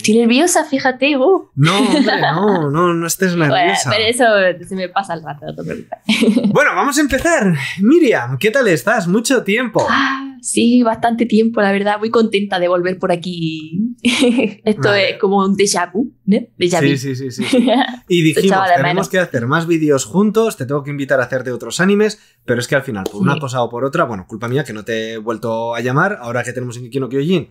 Estoy nerviosa, fíjate. Uh. No, no, no, no estés nerviosa. Bueno, pero eso se me pasa al rato, Bueno, vamos a empezar. Miriam, ¿qué tal estás? Mucho tiempo. Ah, sí, bastante tiempo, la verdad. Muy contenta de volver por aquí. Esto es como un déjà vu, ¿no? Déjà vu. Sí, sí, sí, sí. Y dijimos, tenemos que hacer más vídeos juntos, te tengo que invitar a hacerte otros animes, pero es que al final, por una cosa o por otra, bueno, culpa mía que no te he vuelto a llamar, ahora que tenemos en Kikino Kyojin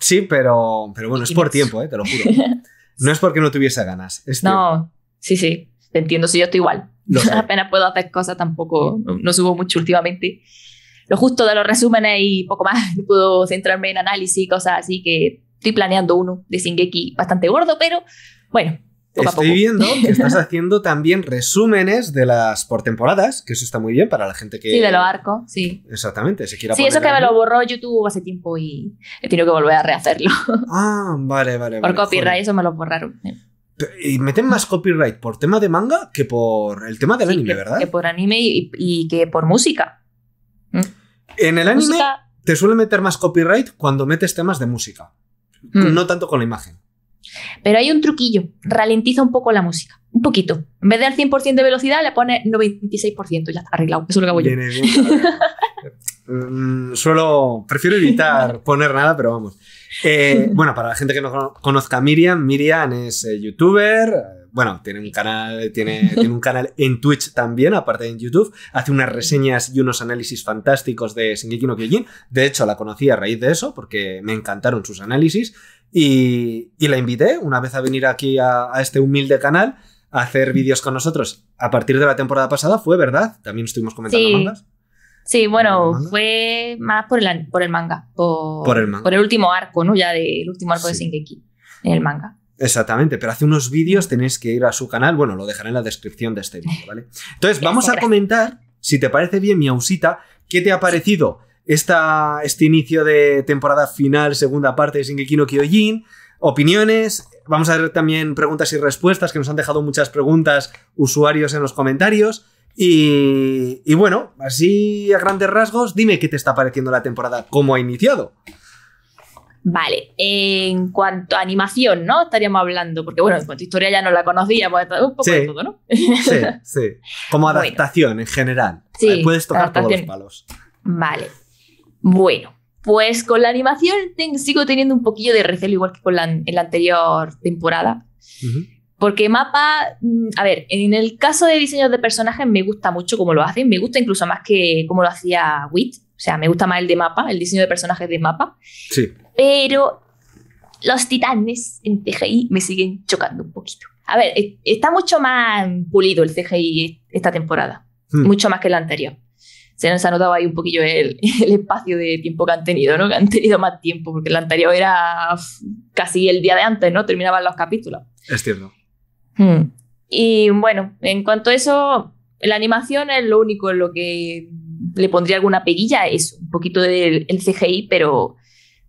Sí, pero, pero bueno, es por tiempo, eh, te lo juro. No es porque no tuviese ganas. no, sí, sí, te entiendo, si yo estoy igual. Apenas puedo hacer cosas, tampoco, no, subo mucho últimamente. Lo justo de los resúmenes y poco más, puedo centrarme en análisis y cosas así que estoy planeando uno de Singeki bastante gordo, pero bueno, Estoy viendo que estás haciendo también resúmenes de las por temporadas, que eso está muy bien para la gente que. Sí, de lo arco, sí. Exactamente, si Sí, eso que me lo borró YouTube hace tiempo y he tenido que volver a rehacerlo. Ah, vale, vale. Por copyright, eso me lo borraron. Y meten más copyright por tema de manga que por el tema del anime, ¿verdad? Que por anime y, que por música. Mm. En el anime te suelen meter más copyright cuando metes temas de música, mm. no tanto con la imagen. Pero hay un truquillo, ralentiza un poco la música, un poquito. En vez de al 100% de velocidad le pone 96%, ya está arreglado, eso es lo que hago yo. decir. Mm, suelo, prefiero evitar poner nada, pero vamos. Eh, bueno, para la gente que no conozca a Miriam, Miriam es eh, youtuber, eh, bueno, tiene un canal, tiene, tiene, un canal en Twitch también, aparte de en YouTube. Hace unas reseñas y unos análisis fantásticos de Shingeki no Kyojin. De hecho, la conocí a raíz de eso, porque me encantaron sus análisis. Y, la invité una vez a venir aquí a, este humilde canal a hacer vídeos con nosotros. A partir de la temporada pasada fue, ¿verdad? También estuvimos comentando mangas. Sí, bueno, fue más por el, por el manga, por, el último arco, ¿no? Ya del último arco de Shingeki, en el manga. Exactamente, pero hace unos vídeos tenéis que ir a su canal, bueno, lo dejaré en la descripción de este vídeo, ¿vale? Entonces, vamos a comentar, si te parece bien, mi ausita, qué te ha parecido esta, este inicio de temporada final, segunda parte de Shingeki no Kyojin. Opiniones, vamos a ver también preguntas y respuestas, que nos han dejado muchas preguntas usuarios en los comentarios. Y, bueno, así a grandes rasgos, dime qué te está pareciendo la temporada, cómo ha iniciado. Vale, en cuanto a animación, ¿no? Estaríamos hablando, porque bueno, en cuanto a historia ya no la conocíamos, un poco todo, ¿no? sí, Como adaptación en general. Puedes tocar todos los palos. Vale, bueno, pues con la animación sigo teniendo un poquillo de recelo, igual que con la, anterior temporada. Porque mapa, mm, a ver, en el caso de diseños de personajes me gusta mucho cómo lo hacen, me gusta incluso más que cómo lo hacía Wit, o sea, me gusta más el de mapa, el diseño de personajes de mapa. Sí. Pero los titanes en CGI me siguen chocando un poquito. A ver, e, está mucho más pulido el CGI esta temporada, hmm. mucho más que la anterior se nos ha notado ahí un poquillo el, espacio de tiempo que han tenido, ¿no? Que han tenido más tiempo, porque el anterior era casi el día de antes, ¿no? Terminaban los capítulos. Es cierto. Hmm. Y bueno, en cuanto a eso, la animación es lo único en lo que le pondría alguna peguilla, es un poquito del CGI, pero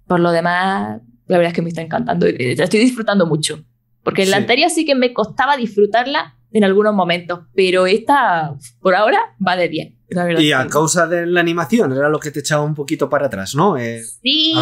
por lo demás, la verdad es que me está encantando, la estoy disfrutando mucho. Porque el la anterior sí que me costaba disfrutarla en algunos momentos, pero esta por ahora va de bien. Y a causa de la animación, era lo que te echaba un poquito para atrás, ¿no? Eh, sí,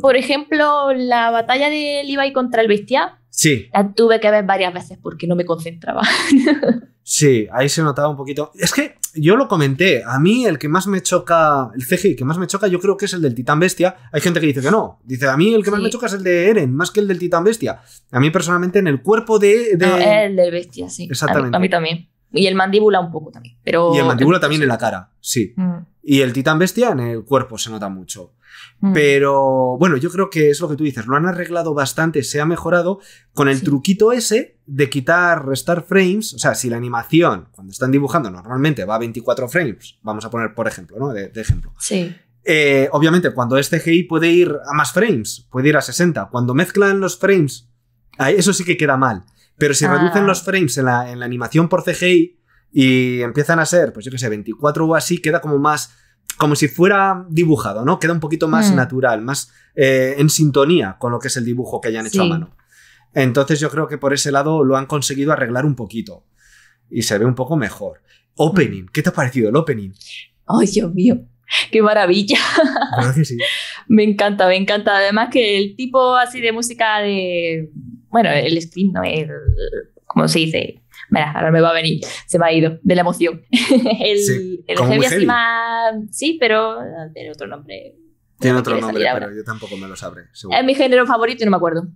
por ejemplo, la batalla de Levi contra el Bestia. Sí. La tuve que ver varias veces porque no me concentraba. Sí, ahí se notaba un poquito. Es que yo lo comenté, a mí el que más me choca, el CGI que más me choca, yo creo que es el del Titán Bestia. Hay gente que dice que no. Dice, a mí el que más me choca es el de Eren, más que el del Titán Bestia. A mí personalmente en el cuerpo de... de... el del Bestia, sí. Exactamente. A mí, también. Y el mandíbula un poco también. Pero... Y el mandíbula también en la cara, sí. Mm. Y el Titán Bestia en el cuerpo se nota mucho. Mm. Pero bueno, yo creo que es lo que tú dices, lo han arreglado bastante, se ha mejorado con el truquito ese de quitar, restar frames, o sea, si la animación cuando están dibujando normalmente va a 24 frames, vamos a poner por ejemplo, ¿no? De, ejemplo. Sí. Eh, obviamente, cuando es este CGI puede ir a más frames, puede ir a 60. Cuando mezclan los frames, eso sí que queda mal. Pero si reducen ah. los frames en la, en la animación por CGI y empiezan a ser, pues yo qué sé, 24 o así, queda como más como si fuera dibujado, ¿no? Queda un poquito más mm. natural, más eh, en sintonía con lo que es el dibujo que hayan hecho a mano. Entonces yo creo que por ese lado lo han conseguido arreglar un poquito y se ve un poco mejor. Opening, ¿qué te ha parecido el opening? Ay, Dios mío, qué maravilla. me encanta, me encanta. Además que el tipo así de música de, bueno, el spin, ¿no? ¿Cómo se dice? Mira, ahora me va a venir, se me ha ido de la emoción. el el heavy, sí, pero ah, tiene otro nombre. Tiene otro nombre, pero yo tampoco me lo sabré. Es mi género favorito y no me acuerdo.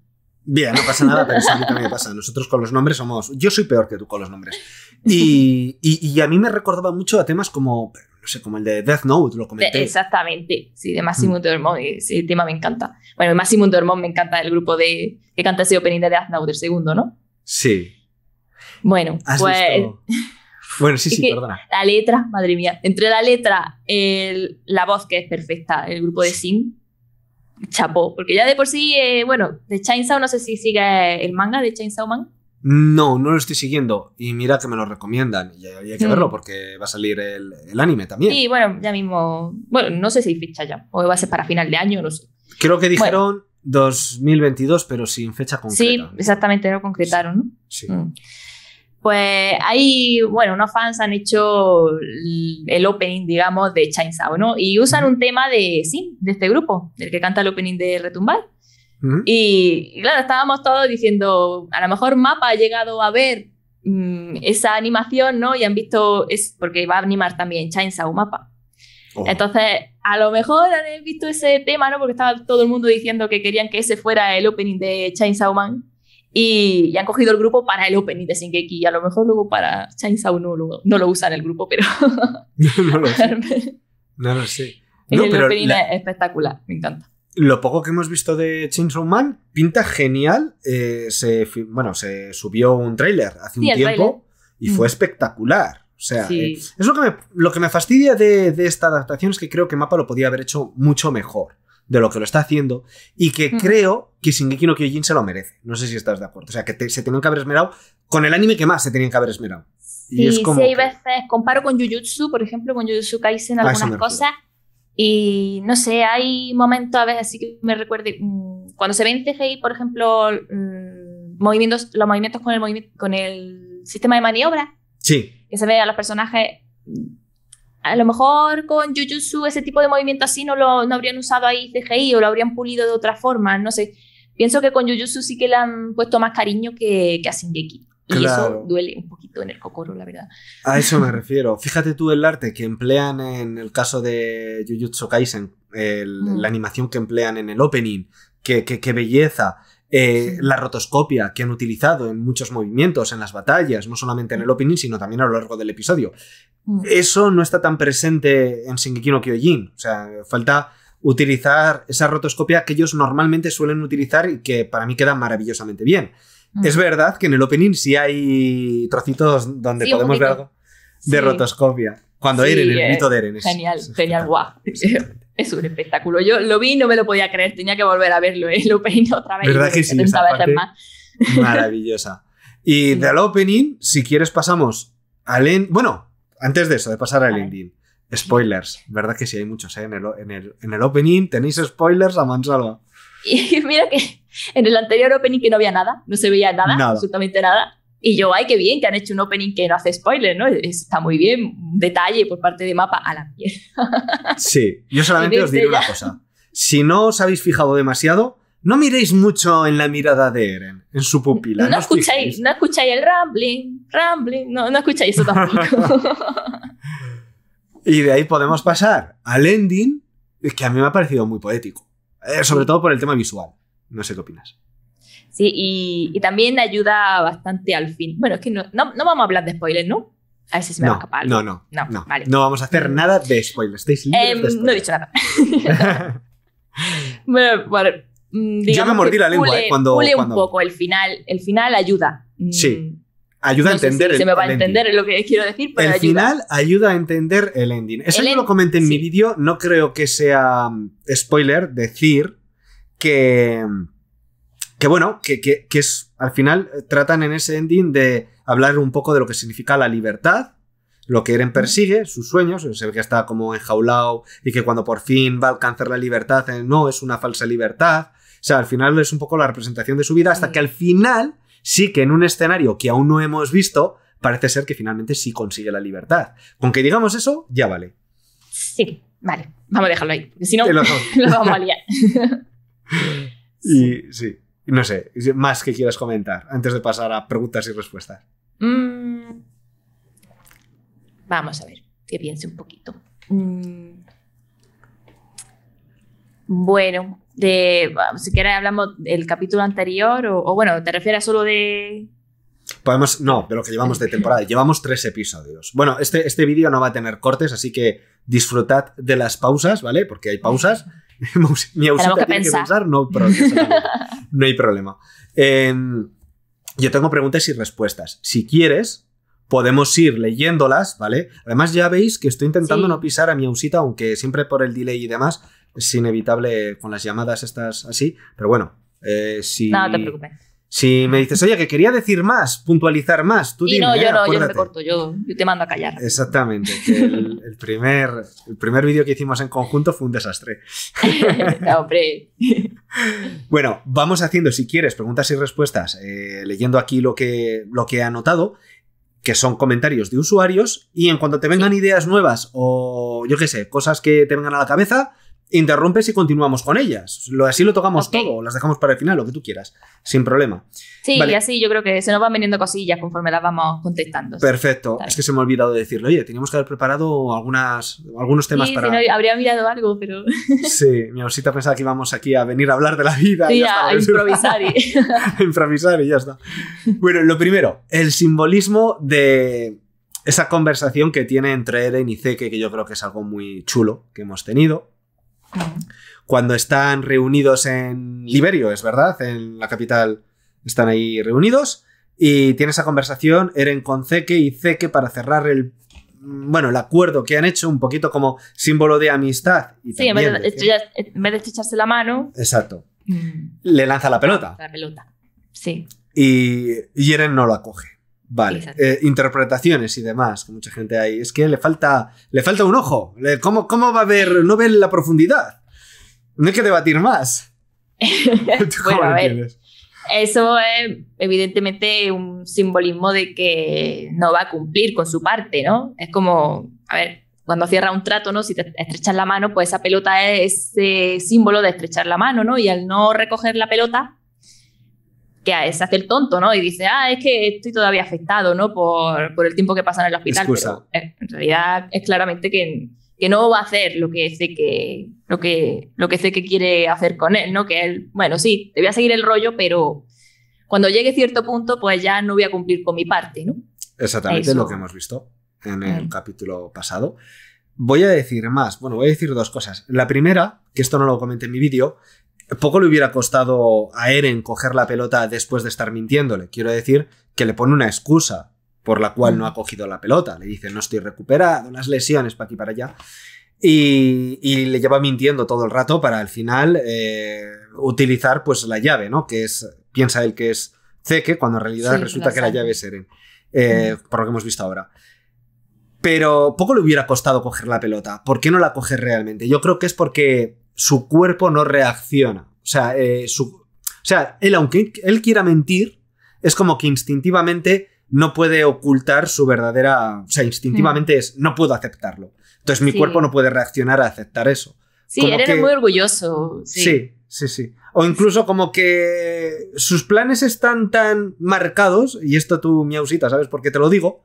Bien, no pasa nada, pero eso a mí me pasa. Nosotros con los nombres somos. Yo soy peor que tú con los nombres. Y, y, y a mí me recordaba mucho a temas como, no sé, como el de Death Note, lo comenté. Exactamente, sí, de Massimo mm. Dormón, ese tema me encanta. Bueno, Massimo Dormón me encanta el grupo de que canta ese opening de Death Note, el segundo, ¿no? Sí, bueno, ¿Has pues, Bueno, sí, sí, perdona. La letra, madre mía. Entre la letra, la voz que es perfecta, el grupo de Sim, chapó. Porque ya de por sí, eh, bueno, de Chainsaw no sé si sigue el manga de Chainsaw Man. No, no lo estoy siguiendo. Y mira que me lo recomiendan. Y hay que mm. verlo porque va a salir el, anime también. Sí, bueno, ya mismo. Bueno, no sé si ficha ya. O va a ser para final de año, no sé. Creo que dijeron 2022, pero sin fecha concreta. Sí, exactamente, lo concretaron, ¿no? Sí. Mm. Pues hay, bueno, unos fans han hecho el opening, digamos, de Chainsaw, ¿no? Y usan un tema de, sí, de este grupo, el que canta el opening de Retumbar. y, claro, estábamos todos diciendo, a lo mejor Mapa ha llegado a ver mm, esa animación, ¿no? Y han visto, es porque va a animar también Chainsaw Mapa. Oh. Entonces, a lo mejor han visto ese tema, ¿no? Porque estaba todo el mundo diciendo que querían que ese fuera el opening de Chainsaw Man. Y, han cogido el grupo para el opening de Shingeki. Y a lo mejor luego para Chainsaw no lo, usan el grupo, pero. no, lo sé. No lo sé. el opening es espectacular, me encanta. Lo poco que hemos visto de Chainsaw Man pinta genial. Eh, se, bueno, se subió un tráiler hace un tiempo y fue mm. espectacular. O sea, eh, es lo que me, lo que me fastidia de, de, esta adaptación es que creo que Mapa lo podía haber hecho mucho mejor de lo que lo está haciendo y que creo que Shingeki no Kyojin se lo merece. No sé si estás de acuerdo. O sea, que se tenían que haber esmerado con el anime que más se tenían que haber esmerado. Sí, y es sí, hay veces. Comparo con Jujutsu, por ejemplo, con Jujutsu Kaisen algunas cosas. Y no sé, hay momentos a veces así que me recuerde. Mm, cuando se ve en TGI, por ejemplo, mm, movimientos, los movimientos con el, con el sistema de maniobra. Sí. Que se ve a los personajes a lo mejor con Jujutsu ese tipo de movimiento así no lo habrían usado ahí CGI o lo habrían pulido de otra forma, no sé. Pienso que con Jujutsu sí que le han puesto más cariño que, que a Shingeki. Y eso duele un poquito en el cocoro, la verdad. A eso me refiero. Fíjate tú el arte que emplean en el caso de Jujutsu Kaisen, mm. la animación que emplean en el opening, qué, qué, qué belleza. Eh, la rotoscopia que han utilizado en muchos movimientos, en las batallas, no solamente en el opening, sino también a lo largo del episodio. Mm. Eso no está tan presente en Shingeki no Kyojin. O sea, falta utilizar esa rotoscopia que ellos normalmente suelen utilizar y que para mí queda maravillosamente bien. Mm. Es verdad que en el opening sí hay trocitos donde podemos ver algo de rotoscopia. Cuando Eren, el eh, grito de Eren. Es, genial, genial, guau es un espectáculo. Yo lo vi y no me lo podía creer, tenía que volver a verlo, eh, el opening otra vez. ¿Verdad que sí? Maravillosa. Y del opening, si quieres, pasamos al Bueno, antes de eso, de pasar al ending. Spoilers, ¿verdad que sí? Hay muchos eh? en, el, en, el, opening, tenéis spoilers a mansalva. Y mira que en el anterior opening que no había nada, no se veía nada, nada. absolutamente nada. Y yo, ay, qué bien que han hecho un opening que no hace spoiler, ¿no? Está muy bien, detalle por parte de mapa a la piel. Sí, yo solamente os diré este una cosa. Si no os habéis fijado demasiado, no miréis mucho en la mirada de Eren, en su pupila. No, escucháis, no escucháis el rambling, rambling, no, escucháis eso tampoco. y de ahí podemos pasar al ending, que a mí me ha parecido muy poético, eh, sobre todo por el tema visual. No sé qué opinas. Sí, y, también ayuda bastante al fin. Bueno, es que no, no, vamos a hablar de spoilers, ¿no? A ver si se me va a escapar. No, no, no. No, no vamos a hacer mm. nada de spoilers. ¿Estáis libres? Em, no he dicho nada. Mm, yo me mordí la lengua eh, cuando. cuando... un poco el final. El final ayuda. Mm. Sí. Ayuda a entender sé Se me va a entender lo que quiero decir, pero. El final ayuda a entender el ending. Eso lo comenté en mi vídeo. No creo que sea spoiler decir que que bueno, que, que, es, al final eh, tratan en ese ending de hablar un poco de lo que significa la libertad, lo que Eren persigue, sus sueños, se ve que está como enjaulado y que cuando por fin va a alcanzar la libertad, eh, no, es una falsa libertad. O sea, al final es un poco la representación de su vida hasta mm. que al final sí que en un escenario que aún no hemos visto, parece ser que finalmente sí consigue la libertad. Con que digamos eso, ya vale. Sí, vale, vamos a dejarlo ahí, si no, lo vamos a liar. y sí. No sé, más que quieras comentar antes de pasar a preguntas y respuestas. Mm, vamos a ver, que piense un poquito. Mm, bueno, de, si quieres hablamos del capítulo anterior o, bueno, ¿te refieres solo de...? Podemos, no, de lo que llevamos de temporada. llevamos tres episodios. Bueno, este, este vídeo no va a tener cortes, así que disfrutad de las pausas, ¿vale? Porque hay pausas. mi ausita tiene que pensar, no, hay problema. Em, yo tengo preguntas y respuestas. Si quieres, podemos ir leyéndolas, ¿vale? Además, ya veis que estoy intentando no pisar a mi ausita, aunque siempre por el delay y demás es inevitable con las llamadas estas así, pero bueno, eh, si... te preocupes. Si me dices, oye, que quería decir más, puntualizar más, tú y dime, no, yo no, yo no me corto, yo, te mando a callar. Exactamente, el, primer, el primer vídeo que hicimos en conjunto fue un desastre. hombre. bueno, vamos haciendo, si quieres, preguntas y respuestas, eh, leyendo aquí lo que, lo que he anotado, que son comentarios de usuarios, y en cuanto te vengan ideas nuevas o, yo qué sé, cosas que te vengan a la cabeza, interrumpes y continuamos con ellas. así lo tocamos todo todo, las dejamos para el final, lo que tú quieras, sin problema. Sí, y así yo creo que se nos van viniendo cosillas conforme las vamos contestando. Perfecto, es que se me ha olvidado decirlo. Oye, teníamos que haber preparado algunas, algunos temas para. Si habría mirado algo, pero. sí, mi osita pensaba que íbamos aquí a venir a hablar de la vida. Sí, y a, improvisar. improvisar y ya está. Bueno, lo primero, el simbolismo de esa conversación que tiene entre Eren y Zeke, que yo creo que es algo muy chulo que hemos tenido. Cuando están reunidos en Liberio, es verdad, en la capital están ahí reunidos. Y tiene esa conversación Eren con Zeke y Zeke para cerrar el bueno, el acuerdo que han hecho, un poquito como símbolo de amistad. sí, en vez, de, la mano. Exacto. Mm, le lanza la pelota. sí. Y, y Eren no lo acoge. Vale, eh, interpretaciones y demás, que mucha gente hay. Es que le falta, le falta un ojo. ¿Cómo, ¿Cómo va a ver? No ve la profundidad. No hay que debatir más. Eso es eh, evidentemente un simbolismo de que no va a cumplir con su parte, ¿no? Es como, a ver, cuando cierra un trato, ¿no? Si te estrechas la mano, pues esa pelota es ese eh, símbolo de estrechar la mano, ¿no? Y al no recoger la pelota, que se hace el tonto, ¿no? Y dice, ah, es que estoy todavía afectado, ¿no? Por, el tiempo que pasa en el hospital. en realidad es claramente que, que, no va a hacer lo que sé que, lo que, lo que que quiere hacer con él, ¿no? Que él, bueno, sí, te voy a seguir el rollo, pero cuando llegue cierto punto, pues ya no voy a cumplir con mi parte, ¿no? Exactamente lo que hemos visto en el mm. capítulo pasado. Voy a decir más, bueno, voy a decir dos cosas. La primera, que esto no lo comenté en mi vídeo, poco le hubiera costado a Eren coger la pelota después de estar mintiéndole. Quiero decir que le pone una excusa por la cual no ha cogido la pelota. Le dice, no estoy recuperado, unas lesiones para aquí para allá. Y, le lleva mintiendo todo el rato para al final eh, utilizar pues la llave, ¿no? Que es, piensa él que es Zeke, cuando en realidad resulta que la llave es Eren, eh, por lo que hemos visto ahora. Pero poco le hubiera costado coger la pelota. ¿Por qué no la coge realmente? Yo creo que es porque su cuerpo no reacciona. O sea, eh, su, o sea él, aunque él quiera mentir, es como que instintivamente no puede ocultar su verdadera. O sea, instintivamente hmm. es, no puedo aceptarlo. Entonces mi cuerpo no puede reaccionar a aceptar eso. Sí, eres muy orgulloso. Sí. sí, sí, sí. O incluso como que sus planes están tan marcados, y esto tú, miausita, sabes por qué te lo digo,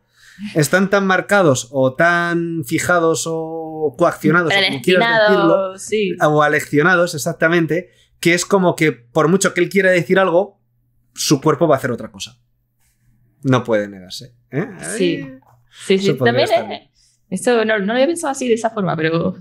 están tan marcados o tan fijados o coaccionados, o aleccionados, exactamente, que es como que por mucho que él quiera decir algo, su cuerpo va a hacer otra cosa. No puede negarse. ¿eh? sí, sí, También, esto no, lo había pensado así de esa forma, pero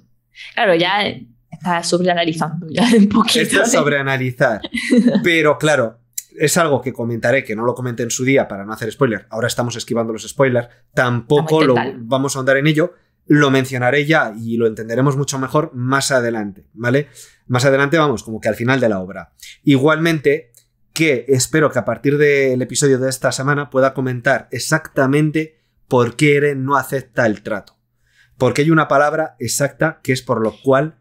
claro, ya está sobreanalizando ya un poquito. Está ¿eh? sobreanalizar. pero claro, es algo que comentaré, que no lo comenté en su día para no hacer spoiler, ahora estamos esquivando los spoilers, tampoco lo, vamos a ahondar en ello, lo mencionaré ya y lo entenderemos mucho mejor más adelante, ¿vale? Más adelante vamos, como que al final de la obra. Igualmente, que espero que a partir del episodio de esta semana pueda comentar exactamente por qué Eren no acepta el trato. Porque hay una palabra exacta que es por lo cual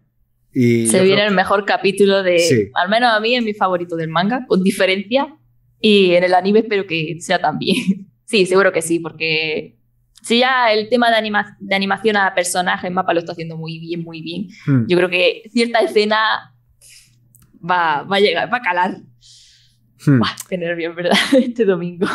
se viene el mejor capítulo de, al menos a mí es mi favorito del manga, con diferencia, y en el anime espero que sea también. sí, seguro que sí, porque si ya el tema de, anima de animación a personajes, mapa lo está haciendo muy bien, muy bien, hmm. yo creo que cierta escena va, va a llegar, va a calar. Hmm. Bah, qué nervios, ¿verdad? Este domingo.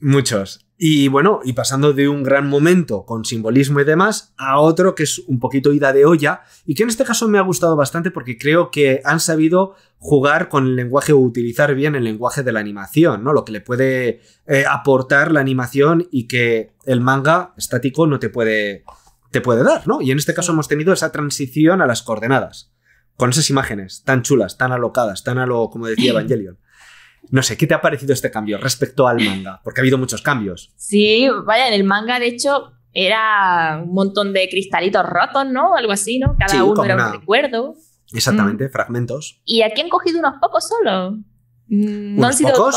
Muchos. Y bueno, y pasando de un gran momento con simbolismo y demás a otro que es un poquito ida de olla y que en este caso me ha gustado bastante porque creo que han sabido jugar con el lenguaje o utilizar bien el lenguaje de la animación, ¿no? Lo que le puede eh, aportar la animación y que el manga estático no te puede, te puede dar, ¿no? Y en este caso hemos tenido esa transición a las coordenadas con esas imágenes tan chulas, tan alocadas, tan a lo, como decía Evangelion. No sé, ¿qué te ha parecido este cambio respecto al manga? Porque ha habido muchos cambios. Sí, vaya, en el manga, de hecho, era un montón de cristalitos rotos, ¿no? Algo así, ¿no? Cada uno era un recuerdo. Exactamente, mm. fragmentos. Y aquí han cogido unos pocos solo. Mm, no han sido pocos?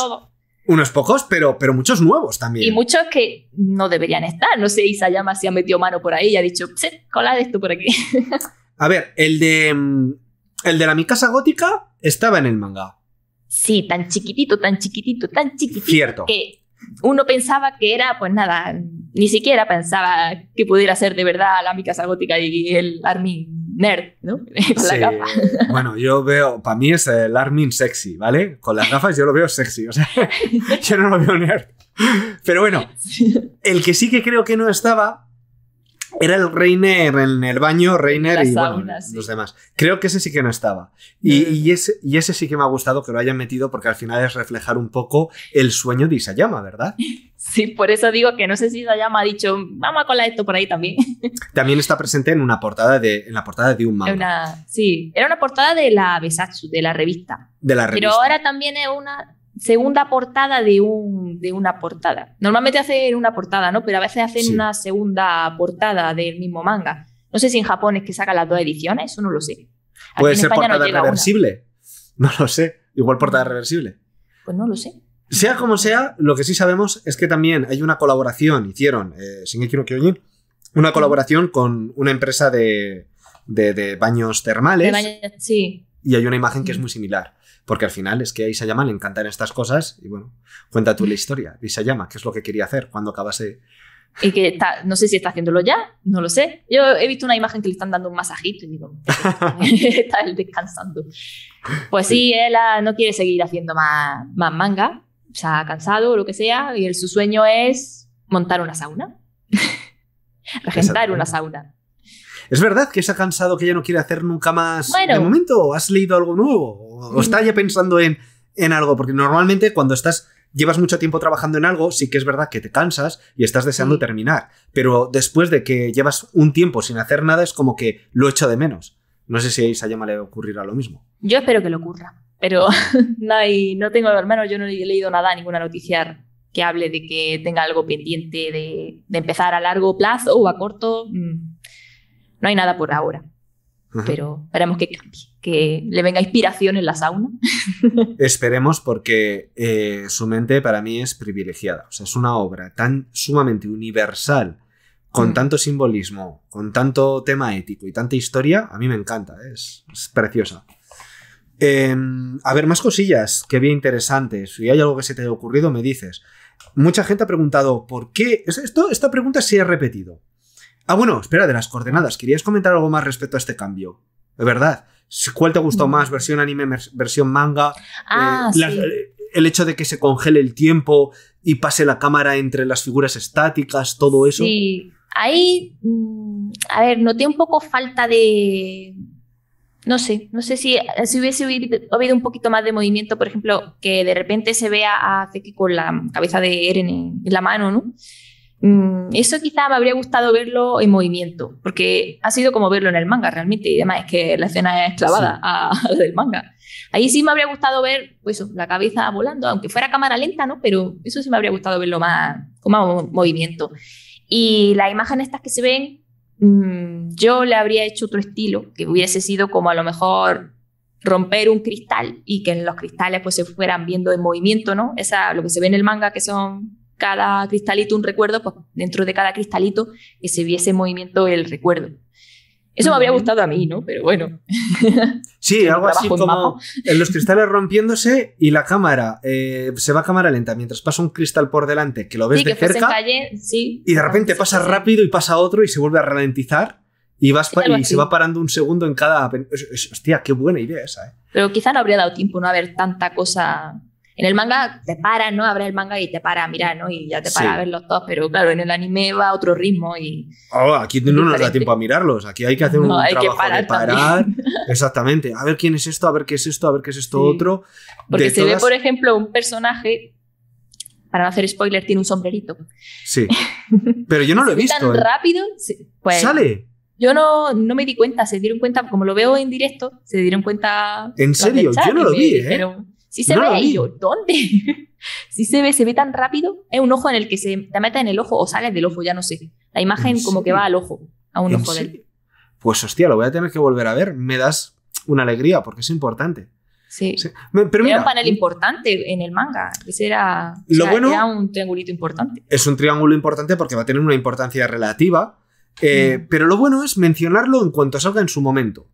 Unos pocos, pero, pero muchos nuevos también. Y muchos que no deberían estar. No sé, Isayama se ha metido mano por ahí y ha dicho, colad esto por aquí. A ver, el de. Mm, el de la mi casa gótica estaba en el manga. Sí, tan chiquitito, tan chiquitito, tan chiquitito. Cierto. Que uno pensaba que era, pues nada, ni siquiera pensaba que pudiera ser de verdad la Mikasa gótica y el Armin nerd, ¿no? Bueno, yo veo, para mí es el Armin sexy, ¿vale? Con las gafas yo lo veo sexy, o sea, yo no lo veo nerd. Pero bueno, el que sí que creo que no estaba era el Reiner en el baño, Reiner y los demás. Creo que ese sí que no estaba. Mm. Y, ese, sí que me ha gustado que lo hayan metido porque al final es reflejar un poco el sueño de Isayama, ¿verdad? Sí, por eso digo que no sé si Isayama ha dicho, vamos a colar esto por ahí también. También está presente en una portada de, en la portada de un manga. sí, era una portada de la Besatsu, de la revista. De la revista. Pero ahora también es una segunda portada de, un, de una portada. Normalmente hacen una portada, ¿no? Pero a veces hacen una segunda portada del mismo manga. No sé si en Japón es que sacan las dos ediciones, eso no lo sé. ¿Puede ser portada reversible? No lo sé. Igual portada reversible. Pues no lo sé. Sea como sea, lo que sí sabemos es que también hay una colaboración, hicieron, eh, sin Kyojin, una colaboración con una empresa de, baños termales. sí. Y hay una imagen que es mm. muy similar. Porque al final es que a Isayama le encantan estas cosas y bueno, cuenta tú la historia. Isayama, ¿qué es lo que quería hacer cuando acabase? Y que no sé si está haciéndolo ya, no lo sé. Yo he visto una imagen que le están dando un masajito y digo, está descansando. Pues sí, él ah, no quiere seguir haciendo más, más manga, se ha cansado o lo que sea, y su sueño es montar una sauna, regentar una sauna. ¿Es verdad que se ha cansado que ya no quiere hacer nunca más? De momento, ¿has leído algo nuevo? ¿O mm. está ya pensando en, en algo? Porque normalmente cuando estás llevas mucho tiempo trabajando en algo, sí que es verdad que te cansas y estás deseando terminar. Pero después de que llevas un tiempo sin hacer nada, es como que lo echo de menos. No sé si a Isayama le ocurrirá lo mismo. Yo espero que le ocurra, pero no, hay, no tengo, hermano, yo no he leído nada, ninguna noticia que hable de que tenga algo pendiente de, empezar a largo plazo o a corto. Mm, no hay nada por ahora. Pero esperemos que que le venga inspiración en la sauna. Esperemos porque eh, su mente para mí es privilegiada. O sea, es una obra tan sumamente universal, con mm. tanto simbolismo, con tanto tema ético y tanta historia, a mí me encanta, ¿eh? es, preciosa. Em, a ver, más cosillas que bien interesantes. Si hay algo que se te ha ocurrido, me dices. Mucha gente ha preguntado, ¿por qué? Esto, esta pregunta se ha repetido. Ah, bueno, espera, de las coordenadas. ¿Querías comentar algo más respecto a este cambio? De verdad. ¿Cuál te gustó más? Mm. ¿Versión anime, versión manga? Ah, eh, sí. Eh, el hecho de que se congele el tiempo y pase la cámara entre las figuras estáticas, todo eso. Sí, ahí, mm, a ver, noté un poco falta de... No sé, no sé si, si hubiese habido un poquito más de movimiento, por ejemplo, que de repente se vea a Zeki con la cabeza de Eren en la mano, ¿no? Mm. eso quizá me habría gustado verlo en movimiento, porque ha sido como verlo en el manga realmente, y además es que la escena es clavada a, la del manga. Ahí sí me habría gustado ver pues, la cabeza volando, aunque fuera cámara lenta, ¿no? Pero eso sí me habría gustado verlo más, con más movimiento. Y las imágenes estas que se ven, mm, yo le habría hecho otro estilo, que hubiese sido como a lo mejor romper un cristal y que en los cristales pues se fueran viendo en movimiento, ¿no? Esa, lo que se ve en el manga que son cada cristalito un recuerdo, pues dentro de cada cristalito que se viese en movimiento el recuerdo. Eso me habría gustado a mí, ¿no? Pero bueno. Sí, algo así como en los cristales rompiéndose y la cámara eh, se va a cámara lenta mientras pasa un cristal por delante que lo ves de cerca. sí, y de repente pasa rápido y pasa otro y se vuelve a ralentizar y, vas y se va parando un segundo en cada. Hostia, qué buena idea esa, ¿eh? Pero quizá no habría dado tiempo no haber tanta cosa en el manga te para, ¿no? Abres el manga y te para a mirar, ¿no? Y ya te para a a los dos. pero claro, en el anime va a otro ritmo y... Oh, aquí no nos da tiempo a mirarlos, aquí hay que hacer un trabajo de parar. Exactamente, a ver quién es esto, a ver qué es esto, a ver qué es esto otro. Porque se ve, por ejemplo, un personaje, para no hacer spoiler, tiene un sombrerito. Sí, pero yo no lo he visto. tan ¿eh? rápido, pues... Sale. Yo no, no, me di cuenta, se dieron cuenta, como lo veo en directo, se dieron cuenta... En serio, yo no lo vi, ¿eh? Si se ve. ahí, ¿dónde? Si se ve, se ve tan rápido. Es un ojo en el que se te mete en el ojo o sale del ojo, ya no sé. La imagen como que va al ojo, a un ojo del. Pues hostia, lo voy a tener que volver a ver. Me das una alegría porque es importante. Sí. era un panel mm. importante en el manga. Ese era, un triangulito importante. Es un triángulo importante porque va a tener una importancia relativa. Eh, mm. Pero lo bueno es mencionarlo en cuanto salga en su momento.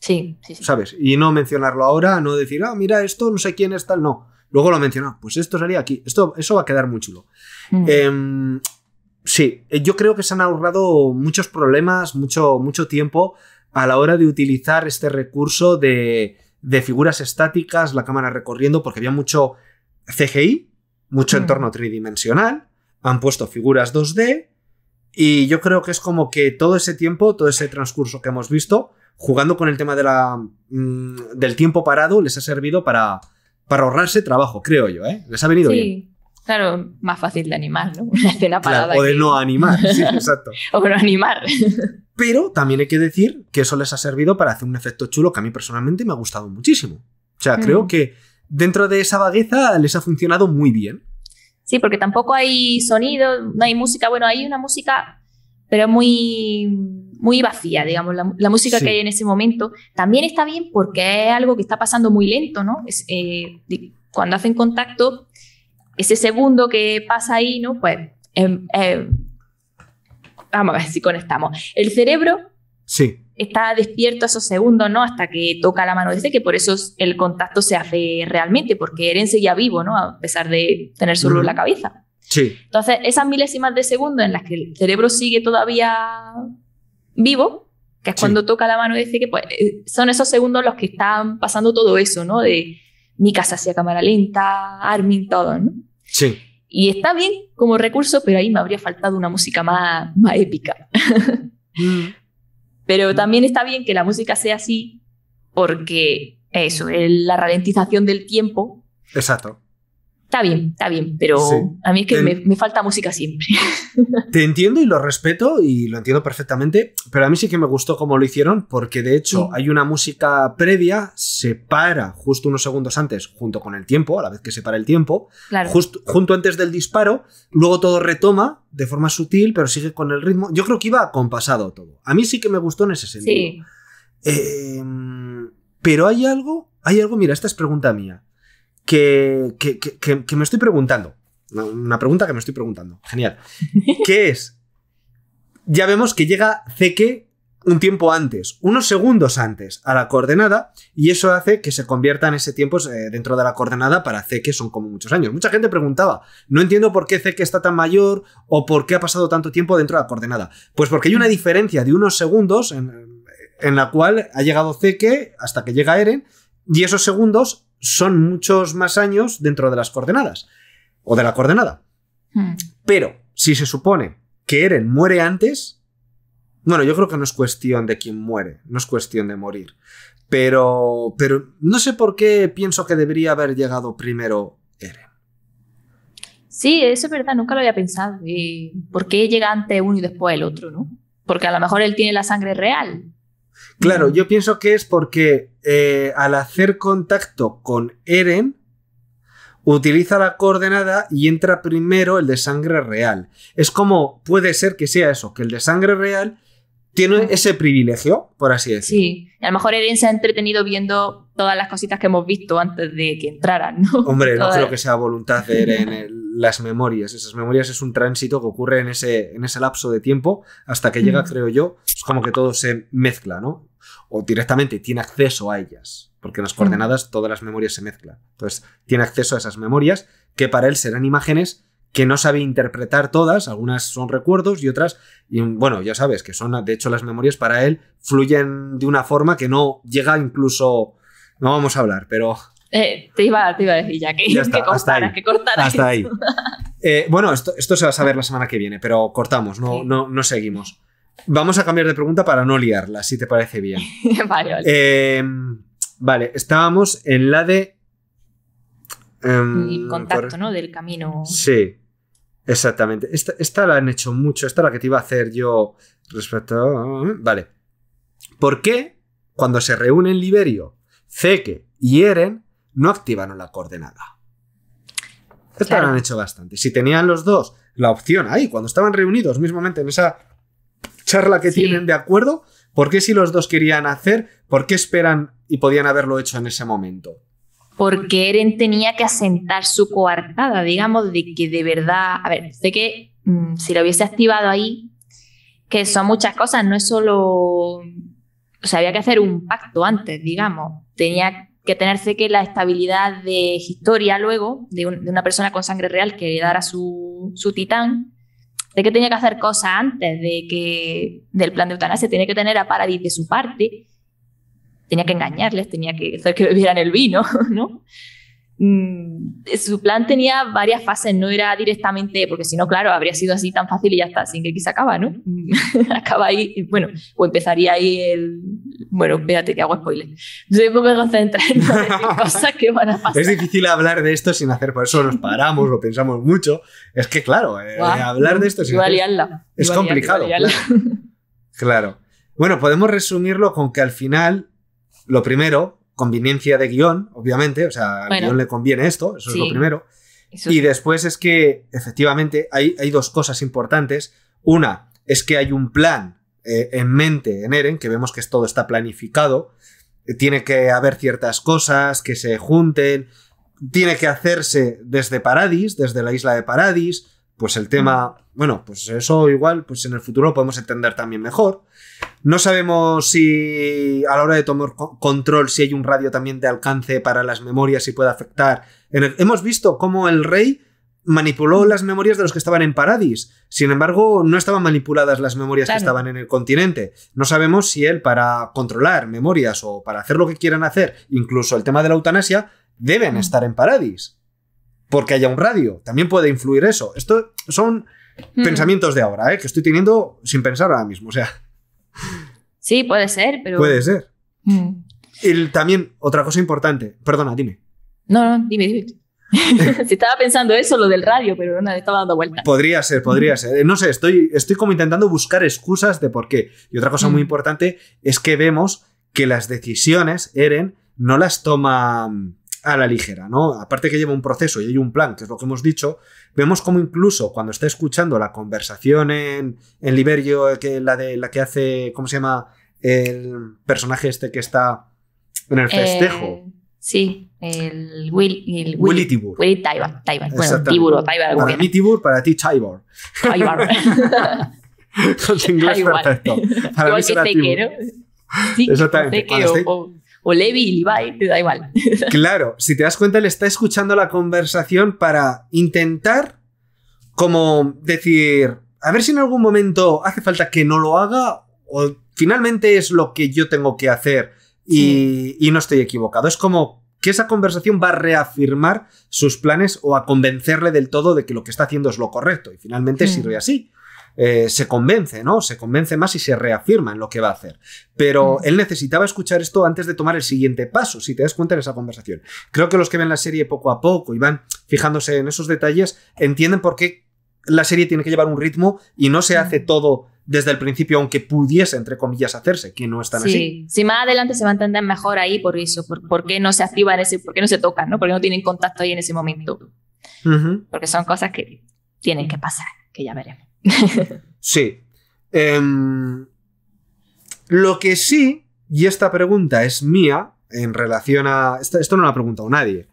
Sí, sí, ¿Sabes? Y no mencionarlo ahora, no decir, ah, mira esto, no sé quién es tal, no. Luego lo menciona, pues esto sería aquí. Esto, eso va a quedar muy chulo. Mm. Em, sí, eh, yo creo que se han ahorrado muchos problemas, mucho, mucho tiempo a la hora de utilizar este recurso de, figuras estáticas, la cámara recorriendo, porque había mucho CGI, mucho mm. entorno tridimensional, han puesto figuras 2D, y yo creo que es como que todo ese tiempo, todo ese transcurso que hemos visto, jugando con el tema de la, mm, del tiempo parado, les ha servido para, ahorrarse trabajo, creo yo, ¿eh? Les ha venido sí. bien. Claro, más fácil de animar, ¿no? Una escena parada. o de no animar, sí, exacto. o no animar. Pero también hay que decir que eso les ha servido para hacer un efecto chulo que a mí personalmente me ha gustado muchísimo. O sea, creo mm. que dentro de esa vagueza les ha funcionado muy bien. Sí, porque tampoco hay sonido, no hay música. Bueno, hay una música pero muy, muy vacía, digamos, la, música que hay en ese momento. También está bien porque es algo que está pasando muy lento, ¿no? Es, eh, cuando hacen contacto, ese segundo que pasa ahí, ¿no? Pues, em, eh, vamos a ver si conectamos. El cerebro sí. está despierto esos segundos, ¿no? Hasta que toca la mano dice que por eso el contacto se hace realmente, porque Eren ya vivo, ¿no? A pesar de tener solo la cabeza. Sí. Entonces, esas milésimas de segundo en las que el cerebro sigue todavía vivo, que es cuando toca la mano y dice que pues, eh, son esos segundos los que están pasando todo eso, ¿no? De mi casa hacia cámara lenta, Armin, todo, ¿no? Sí. Y está bien como recurso, pero ahí me habría faltado una música más, épica. Mm. Pero también está bien que la música sea así porque eso, la ralentización del tiempo. Exacto. Está bien, está bien, pero a mí es que me, falta música siempre. Te entiendo y lo respeto y lo entiendo perfectamente, pero a mí sí que me gustó cómo lo hicieron porque de hecho hay una música previa, se para justo unos segundos antes junto con el tiempo, a la vez que se para el tiempo, justo, junto antes del disparo, luego todo retoma de forma sutil, pero sigue con el ritmo. Yo creo que iba compasado todo. A mí sí que me gustó en ese sentido. Sí. Em, pero hay algo, hay algo, mira, esta es pregunta mía que, que, me estoy preguntando. Una pregunta que me estoy preguntando. Genial. ¿Qué es? Ya vemos que llega Zeke un tiempo antes, unos segundos antes a la coordenada, y eso hace que se conviertan ese tiempo eh, dentro de la coordenada para C, que son como muchos años. Mucha gente preguntaba, no entiendo por qué C está tan mayor o por qué ha pasado tanto tiempo dentro de la coordenada. Pues porque hay una diferencia de unos segundos en, en la cual ha llegado C hasta que llega Eren, y esos segundos son muchos más años dentro de las coordenadas o de la coordenada. Hmm. Pero si se supone que Eren muere antes, bueno, yo creo que no es cuestión de quién muere, no es cuestión de morir. Pero, pero no sé por qué pienso que debería haber llegado primero Eren. Sí, eso es verdad, nunca lo había pensado. ¿Por qué llega antes uno y después el otro, no? Porque a lo mejor él tiene la sangre real, Claro, yo pienso que es porque eh, al hacer contacto con Eren, utiliza la coordenada y entra primero el de sangre real. Es como puede ser que sea eso, que el de sangre real tiene ese privilegio, por así decirlo. Sí, a lo mejor Eren se ha entretenido viendo todas las cositas que hemos visto antes de que entraran, ¿no? Hombre, no creo que sea voluntad de Eren las memorias. Esas memorias es un tránsito que ocurre en ese, en ese lapso de tiempo hasta que llega, creo yo, es como que todo se mezcla, ¿no? O directamente tiene acceso a ellas, porque en las mm. coordenadas todas las memorias se mezclan. Entonces, tiene acceso a esas memorias que para él serán imágenes que no sabe interpretar todas, algunas son recuerdos y otras, y bueno, ya sabes que son, de hecho las memorias para él fluyen de una forma que no llega incluso, no vamos a hablar, pero... Eh, te, iba, a decir ya que, ya que cortara. que Hasta ahí. Eh, bueno, esto, se va a saber la semana que viene, pero cortamos, no, no, no seguimos. Vamos a cambiar de pregunta para no liarla, si te parece bien. vale, vale. Eh, vale, estábamos en la de y em, contacto, ¿no? Del camino. Sí, exactamente. Esta, la han hecho mucho, esta la que te iba a hacer yo respecto Vale. ¿Por qué cuando se reúnen Liberio, Zeke y Eren no activaron la coordenada? Esta la han hecho bastante. Si tenían los dos la opción ahí, cuando estaban reunidos mismamente en esa charla que tienen de acuerdo, ¿por qué si los dos querían hacer, por qué esperan y podían haberlo hecho en ese momento? porque Eren tenía que asentar su coartada, digamos, de que de verdad, a ver, sé que mm, si lo hubiese activado ahí, que son muchas cosas, no es solo, o sea, había que hacer un pacto antes, digamos, tenía que tenerse que la estabilidad de historia luego, de, una persona con sangre real que heredara su, su titán, de que tenía que hacer cosas antes de que del plan de eutanasia, tenía que tener a Paradis de su parte, tenía que engañarles, tenía que hacer que bebieran el vino, ¿no? Mm, su plan tenía varias fases, no era directamente, porque si no, claro, habría sido así tan fácil y ya está, sin que aquí se acaba, ¿no? Mm. acaba ahí, bueno, o empezaría ahí el. Bueno, espérate, que hago spoiler. Soy un poco en cosas que van a pasar. Es difícil hablar de esto sin hacer, por eso nos paramos, lo pensamos mucho. Es que, claro, eh, hablar de esto Es complicado. claro. Bueno, podemos resumirlo con que al final lo primero, conveniencia de guión, obviamente, o sea, guión le conviene esto, eso es lo primero. Y después es que, efectivamente, hay, dos cosas importantes. Una es que hay un plan eh, en mente en Eren, que vemos que todo está planificado, eh, tiene que haber ciertas cosas que se junten, tiene que hacerse desde Paradis, desde la isla de Paradis, pues el tema, mm. bueno, pues eso igual, pues en el futuro lo podemos entender también mejor. No sabemos si a la hora de tomar control, si hay un radio también de alcance para las memorias y puede afectar. hemos visto cómo el rey manipuló mm. las memorias de los que estaban en Paradis. Sin embargo, no estaban manipuladas las memorias que estaban en el continente. No sabemos si él, para controlar memorias o para hacer lo que quieran hacer, incluso el tema de la eutanasia, deben mm. estar en Paradis. Porque haya un radio. También puede influir eso. Estos son mm. pensamientos de ahora, ¿eh? que estoy teniendo sin pensar ahora mismo. O sea. Sí, puede ser, pero. Puede ser. Mm. Y también, otra cosa importante. Perdona, dime. No, no, dime, dime. estaba pensando eso, lo del radio, pero no, estaba dando vuelta. Podría ser, podría ser. No sé, estoy, estoy como intentando buscar excusas de por qué. Y otra cosa muy mm. importante es que vemos que las decisiones, Eren, no las toma mm, a la ligera, ¿no? Aparte que lleva un proceso y hay un plan, que es lo que hemos dicho, vemos como incluso cuando está escuchando la conversación en, Liberio, que la de la que hace, ¿cómo se llama? el personaje este que está en el festejo. Eh, sí, el, Will, el Willy, Tibur. Willy Taibar. Bueno, Tibur Para mí Tibur, para ti Tybar. ...Taibar... Los inglés perfecto. Igual que Tibur. Sí, o, Levi Levi, te da igual. claro, si te das cuenta, le está escuchando la conversación para intentar como decir, a ver si en algún momento hace falta que no lo haga o finalmente es lo que yo tengo que hacer y, no estoy equivocado. Es como que esa conversación va a reafirmar sus planes o a convencerle del todo de que lo que está haciendo es lo correcto. Y finalmente sirve mm. así. Eh, se convence, ¿no? Se convence más y se reafirma en lo que va a hacer. Pero mm. él necesitaba escuchar esto antes de tomar el siguiente paso, si te das cuenta en esa conversación. Creo que los que ven la serie poco a poco y van fijándose en esos detalles entienden por qué la serie tiene que llevar un ritmo y no se mm. hace todo desde el principio, aunque pudiese, entre comillas, hacerse, que no están así. Sí, más adelante se va a entender mejor ahí por eso, por, qué no se activan, ese, por qué no se tocan, ¿no? Porque no tienen contacto ahí en ese momento. Porque son cosas que tienen que pasar, que ya veremos. sí. Em, lo que sí, y esta pregunta es mía, en relación a... Esto, no la ha preguntado nadie,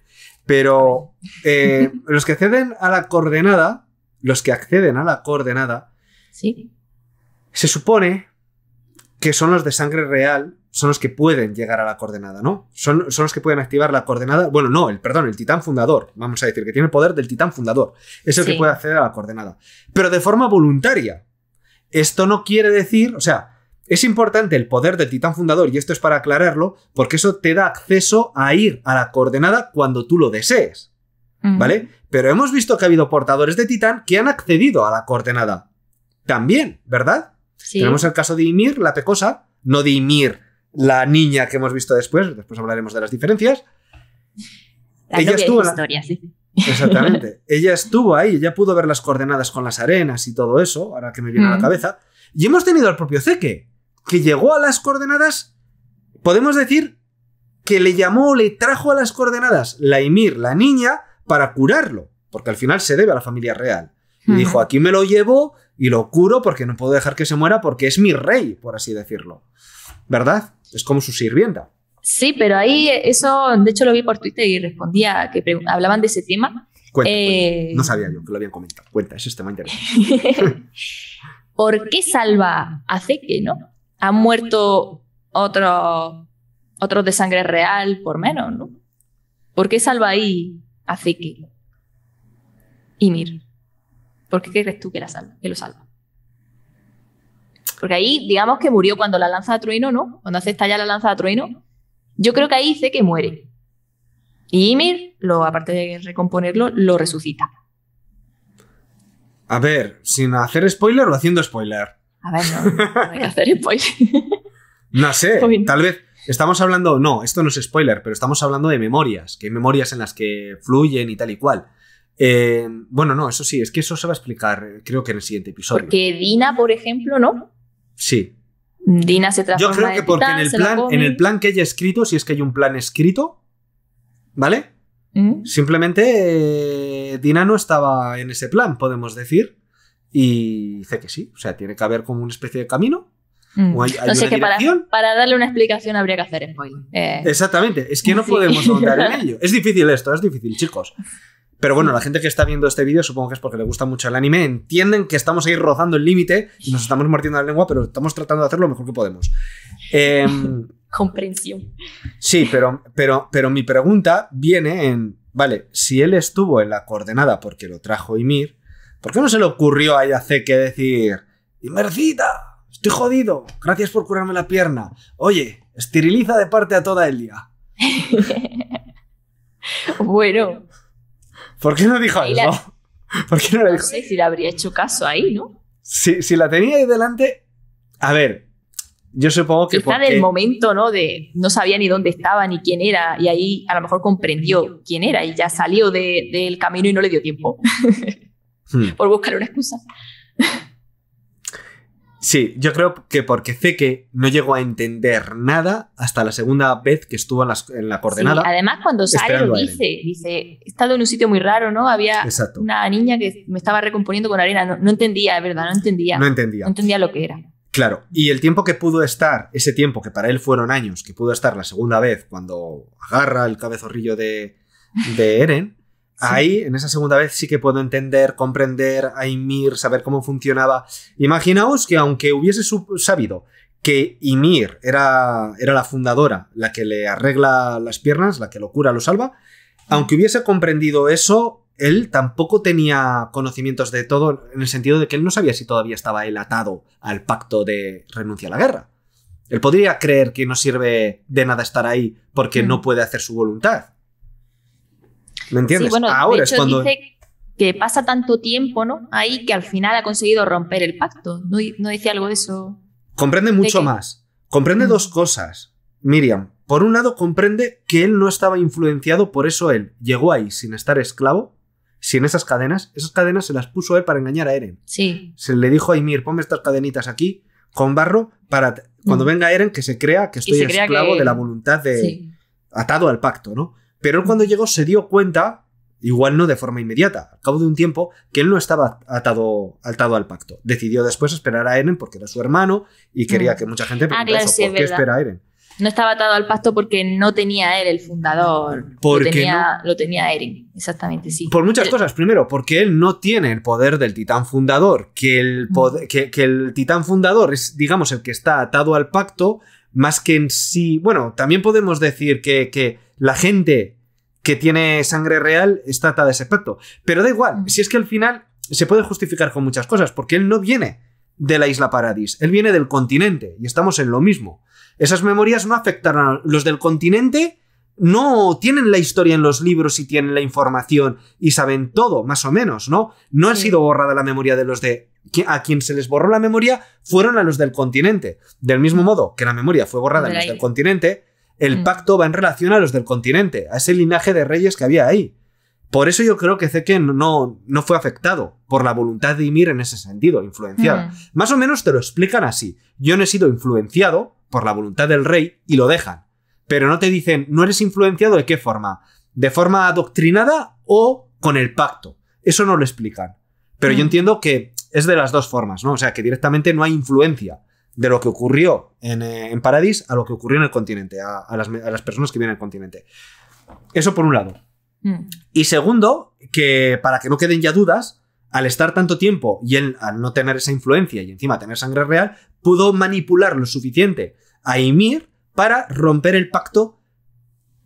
pero eh, los que acceden a la coordenada, los que acceden a la coordenada, ¿Sí? Se supone que son los de sangre real, son los que pueden llegar a la coordenada, ¿no? Son, son los que pueden activar la coordenada. Bueno, no, el perdón, el titán fundador, vamos a decir, que tiene el poder del titán fundador. Es el que puede acceder a la coordenada. Pero de forma voluntaria. Esto no quiere decir, o sea, es importante el poder del titán fundador, y esto es para aclararlo, porque eso te da acceso a ir a la coordenada cuando tú lo desees. ¿Vale? Pero hemos visto que ha habido portadores de titán que han accedido a la coordenada. También, ¿verdad? Tenemos el caso de Ymir, la pecosa, no de Ymir, la niña que hemos visto después, después hablaremos de las diferencias. ella estuvo Exactamente. ella estuvo ahí, ella pudo ver las coordenadas con las arenas y todo eso, ahora que me viene a la mm. cabeza. Y hemos tenido al propio Zeke, que llegó a las coordenadas, podemos decir que le llamó, le trajo a las coordenadas la Ymir, la niña, para curarlo, porque al final se debe a la familia real. Y dijo, aquí me lo llevo, y lo curo porque no puedo dejar que se muera porque es mi rey, por así decirlo. ¿Verdad? Es como su sirvienta. Sí, pero ahí eh, eso, de hecho lo vi por Twitter y respondía que hablaban de ese tema. Eh, no sabía yo que lo habían comentado. Cuenta, ese es tema interesante. ¿Por qué salva a Zeke, no? Han muerto otro otros de sangre real por menos, ¿no? ¿Por qué salva ahí a Zeke? Y Mir. ¿Por qué crees tú que, la que lo salva? Porque ahí, digamos que murió cuando la lanza de trueno, ¿no? Cuando hace estallar la lanza de trueno. Yo creo que ahí dice que muere. Y Ymir, lo, aparte de recomponerlo, lo resucita. A ver, ¿sin hacer spoiler o haciendo spoiler? A ver, no hay que hacer spoiler. no sé, tal vez estamos hablando, no, esto no es spoiler, pero estamos hablando de memorias, que hay memorias en las que fluyen y tal y cual. Eh, bueno, no, eso sí, es que eso se va a explicar, eh, creo que en el siguiente episodio. Porque Dina, por ejemplo, ¿no? Sí. Dina se transforma Yo creo que porque en, el plan, en el plan que haya escrito, si es que hay un plan escrito, ¿vale? Mm. Simplemente eh, Dina no estaba en ese plan, podemos decir. Y dice que sí, o sea, tiene que haber como una especie de camino. Mm. O hay, que para, darle una explicación habría que hacer spoiler. Exactamente, es que no podemos entrar en ello. Es difícil esto, es difícil, chicos. Pero bueno, la gente que está viendo este vídeo supongo que es porque le gusta mucho el anime, entienden que estamos ahí rozando el límite y nos estamos mordiendo la lengua, pero estamos tratando de hacer lo mejor que podemos. Em, Comprensión. Sí, pero, pero, pero mi pregunta viene en, vale, si él estuvo en la coordenada porque lo trajo Ymir, ¿por qué no se le ocurrió a que decir, ¡Imercita! estoy jodido, gracias por curarme la pierna, oye, esteriliza de parte a toda día bueno, ¿Por qué no dijo eso? ¿Por qué no, dijo? sé si le habría hecho caso ahí, ¿no? Si, la tenía ahí delante, a ver, yo supongo que. Quizá en el momento, ¿no? De no sabía ni dónde estaba ni quién era, y ahí a lo mejor comprendió quién era y ya salió del camino y no le dio tiempo. Hmm. Por buscar una excusa. Sí, yo creo que porque que no llegó a entender nada hasta la segunda vez que estuvo en la, coordenada. además, cuando sale lo dice, dice, he estado en un sitio muy raro, ¿no? Había una niña que me estaba recomponiendo con arena, no, entendía, es verdad, no entendía. No entendía. No entendía lo que era. Claro, y el tiempo que pudo estar, ese tiempo que para él fueron años, que pudo estar la segunda vez cuando agarra el cabezorrillo de, de Eren, Ahí, en esa segunda vez, sí que puedo entender, comprender a Ymir, saber cómo funcionaba. Imaginaos que aunque hubiese sabido que Ymir era, era la fundadora, la que le arregla las piernas, la que lo cura, lo salva, aunque hubiese comprendido eso, él tampoco tenía conocimientos de todo, en el sentido de que él no sabía si todavía estaba él atado al pacto de renuncia a la guerra. Él podría creer que no sirve de nada estar ahí porque mm. no puede hacer su voluntad. ¿Me entiendes? bueno, Ahora es dice que pasa tanto tiempo, ¿no? Ahí que al final ha conseguido romper el pacto. ¿No, no dice algo de eso? Comprende mucho más. Comprende dos cosas, Miriam. Por un lado, comprende que él no estaba influenciado, por eso él llegó ahí sin estar esclavo, sin esas cadenas. Esas cadenas se las puso él para engañar a Eren. Sí. Se le dijo a Ymir, ponme estas cadenitas aquí con barro para cuando venga Eren que se crea que estoy esclavo de la voluntad de... atado al pacto, ¿no? Pero él cuando llegó se dio cuenta, igual no de forma inmediata, al cabo de un tiempo, que él no estaba atado, al pacto. Decidió después esperar a Eren porque era su hermano y quería mm. que mucha gente ah, ¿por qué espera a Eren? No estaba atado al pacto porque no tenía él el fundador. Porque lo tenía, lo tenía Eren, exactamente, sí. Por muchas eh, cosas. Primero, porque él no tiene el poder del titán fundador, que el, mm. que, el titán fundador es, digamos, el que está atado al pacto, más que en sí. Bueno, también podemos decir que, que la gente que tiene sangre real está atada a ese pacto. Pero da igual, mm. si es que al final se puede justificar con muchas cosas, porque él no viene de la isla Paradis, él viene del continente y estamos en lo mismo. Esas memorias no afectaron a los del continente, no tienen la historia en los libros y tienen la información y saben todo, más o menos, ¿no? No ha sido borrada la memoria de los de a quien se les borró la memoria fueron a los del continente. Del mismo modo que la memoria fue borrada a los del continente, el mm. pacto va en relación a los del continente, a ese linaje de reyes que había ahí. Por eso yo creo que Zeke no, no fue afectado por la voluntad de Ymir en ese sentido, influenciado. Mm. Más o menos te lo explican así. Yo no he sido influenciado por la voluntad del rey y lo dejan. Pero no te dicen, ¿no eres influenciado de qué forma? ¿De forma adoctrinada o con el pacto? Eso no lo explican. Pero yo mm. entiendo que es de las dos formas, ¿no? O sea, que directamente no hay influencia de lo que ocurrió eh, en, Paradis a lo que ocurrió en el continente, a, a, las, personas que vienen al continente. Eso por un lado. Mm. Y segundo, que para que no queden ya dudas, al estar tanto tiempo y al no tener esa influencia y encima tener sangre real, pudo manipular lo suficiente a Ymir para romper el pacto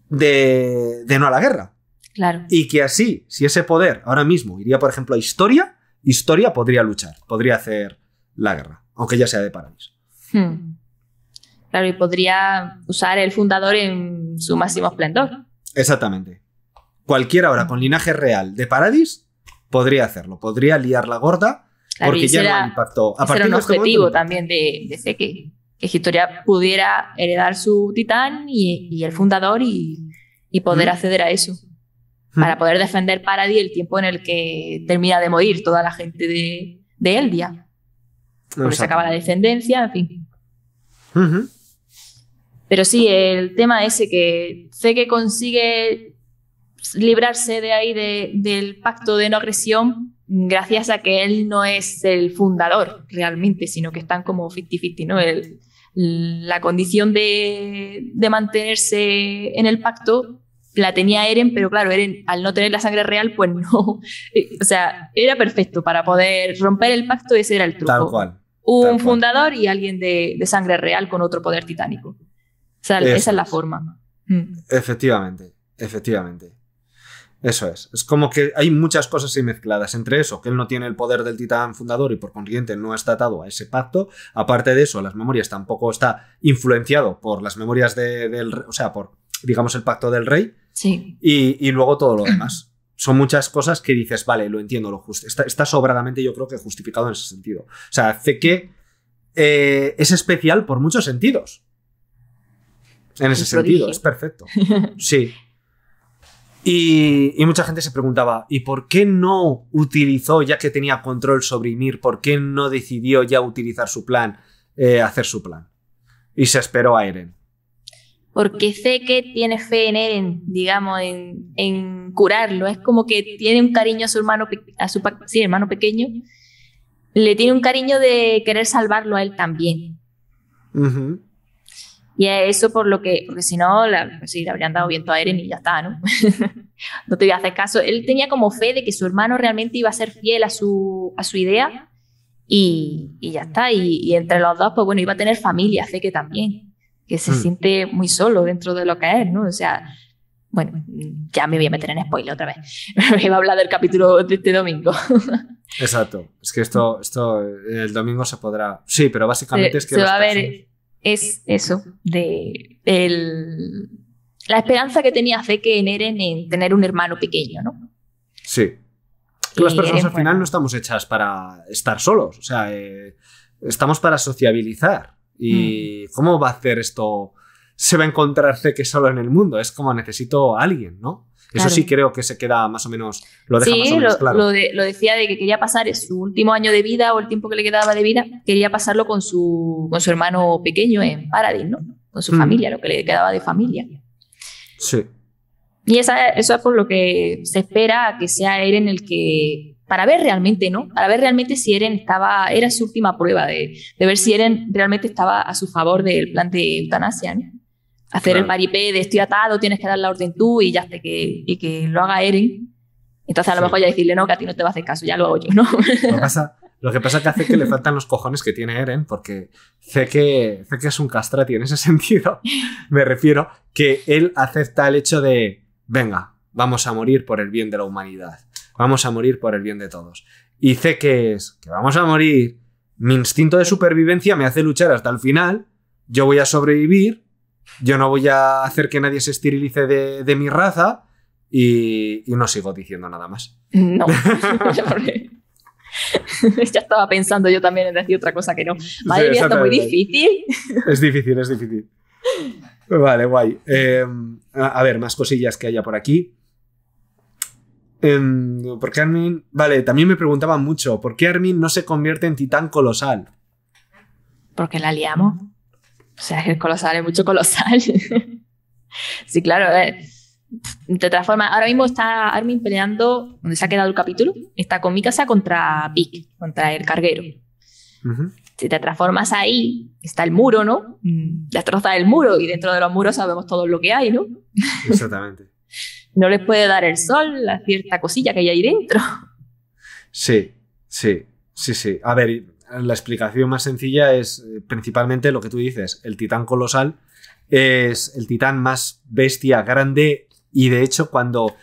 de, no a la guerra. Claro. Y que así, si ese poder ahora mismo iría, por ejemplo, a Historia, Historia podría luchar, podría hacer la guerra, aunque ya sea de Paradis. Hmm. Claro, y podría usar el fundador en su máximo esplendor. Exactamente. Cualquiera ahora hmm. con linaje real de Paradis podría hacerlo, podría liar la gorda porque ya no impactó. A un este objetivo también de, que, Historia pudiera heredar su titán y, el fundador y, poder acceder a eso. Para poder defender Paradis el tiempo en el que termina de morir toda la gente de Eldia porque se acaba la descendencia, en fin. Pero sí, el tema ese que sé que consigue librarse de ahí del pacto de no agresión gracias a que él no es el fundador realmente, sino que están como 50-50, ¿no? la condición de, de, mantenerse en el pacto la tenía Eren, pero claro, Eren al no tener la sangre real, pues no. o sea, era perfecto para poder romper el pacto, ese era el truco. Tal cual un fundador y alguien de, sangre real con otro poder titánico. esa es la forma. Mm. Efectivamente, efectivamente. Eso es. Es como que hay muchas cosas ahí mezcladas. Entre eso, que él no tiene el poder del titán fundador y por consiguiente no está atado a ese pacto. Aparte de eso, las memorias tampoco está influenciado por las memorias de, del. O sea, por, digamos, el pacto del rey. Sí. Y, y luego todo lo demás son muchas cosas que dices, vale, lo entiendo, lo justo. Está, sobradamente, yo creo que justificado en ese sentido. O sea, hace que eh, es especial por muchos sentidos. En ese sentido, es perfecto. Sí. Y, mucha gente se preguntaba, ¿y por qué no utilizó, ya que tenía control sobre Ymir, por qué no decidió ya utilizar su plan, eh, hacer su plan? Y se esperó a Eren porque sé que tiene fe en él, digamos, en, curarlo. Es como que tiene un cariño a su hermano, a su hermano pequeño, le tiene un cariño de querer salvarlo a él también. Y eso por lo que, porque si no, le habrían dado viento a Eren y ya está, ¿no? no te voy a hacer caso. Él tenía como fe de que su hermano realmente iba a ser fiel a su, idea y, ya está. Y, y, entre los dos, pues bueno, iba a tener familia, sé que también que se mm. siente muy solo dentro de lo que es, ¿no? O sea, bueno, ya me voy a meter en spoiler otra vez. me iba a hablar del capítulo de este domingo. Exacto. Es que esto, esto el domingo se podrá. Sí, pero básicamente es que. va a Es eso, de la esperanza que tenía fe que en Eren en tener un hermano pequeño, ¿no? Sí. Que las personas al final no estamos hechas para estar solos. O sea, eh, estamos para sociabilizar. ¿Y cómo va a hacer esto? Se va a encontrar que solo en el mundo. Es como necesito a alguien, ¿no? Eso sí creo que se queda más o menos, lo deja sí, más o menos lo, claro. Lo, decía de que quería pasar su último año de vida o el tiempo que le quedaba de vida, quería pasarlo con su, con su hermano pequeño en Paradis, ¿no? Con su mm. familia, lo que le quedaba de familia. Sí. Y eso es por lo que se espera que sea en el que para ver realmente, ¿no? Para ver realmente si Eren estaba, era su última prueba de, ver si Eren realmente estaba a su favor del plan de eutanasia, Hacer el paripé de estoy atado, tienes que dar la orden tú y ya hasta que, que lo haga Eren. Entonces a lo mejor ya decirle, no, que a ti no te va a hacer caso, ya lo hago yo, ¿no? Lo, que pasa es que hace que le faltan los cojones que tiene Eren, porque sé que, sé que es un castrati en ese sentido. Me refiero que él acepta el hecho de, venga, vamos a morir por el bien de la humanidad vamos a morir por el bien de todos. Y sé que es que vamos a morir, mi instinto de supervivencia me hace luchar hasta el final, yo voy a sobrevivir, yo no voy a hacer que nadie se esterilice de, mi raza y, no sigo diciendo nada más. No, ya estaba pensando yo también en decir otra cosa que no. Madre muy difícil. Es difícil, es difícil. Vale, guay. Eh, a ver, más cosillas que haya por aquí. ¿Por em, porque Armin. Vale, también me preguntaban mucho, ¿por qué Armin no se convierte en titán colosal? Porque la liamos. O sea, el colosal es mucho colosal. sí, claro, te transforma. Ahora mismo está Armin peleando, ¿dónde se ha quedado el capítulo, está con Mikasa contra Pic, contra el carguero. Si te transformas ahí, está el muro, ¿no? Destroza mm. el muro y dentro de los muros sabemos todo lo que hay, ¿no? Exactamente. no les puede dar el sol la cierta cosilla que hay ahí dentro. Sí, sí, sí, sí. A ver, la explicación más sencilla es eh, principalmente lo que tú dices, el titán colosal es el titán más bestia, grande y de hecho cuando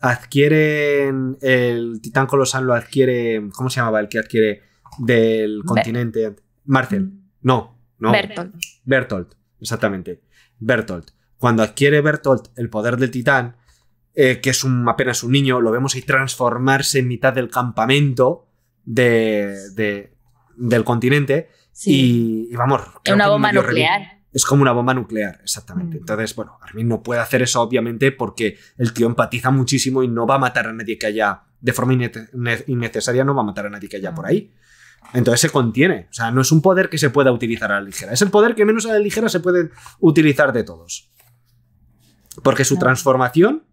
adquieren el titán colosal lo adquiere, ¿cómo se llamaba el que adquiere del continente? Marcel. No, no. Bertolt. Bertolt, exactamente. Bertolt. Cuando adquiere Bertolt el poder del titán, eh, que es un, apenas un niño, lo vemos ahí transformarse en mitad del campamento del continente. Y, vamos. Es una bomba nuclear. Es como una bomba nuclear, exactamente. Mm. Entonces, bueno, Armin no puede hacer eso, obviamente, porque el tío empatiza muchísimo y no va a matar a nadie que haya, de forma innecesaria, no va a matar a nadie que haya ah. por ahí. Entonces se contiene. O sea, no es un poder que se pueda utilizar a la ligera. Es el poder que menos a la ligera se puede utilizar de todos. Porque su ah. transformación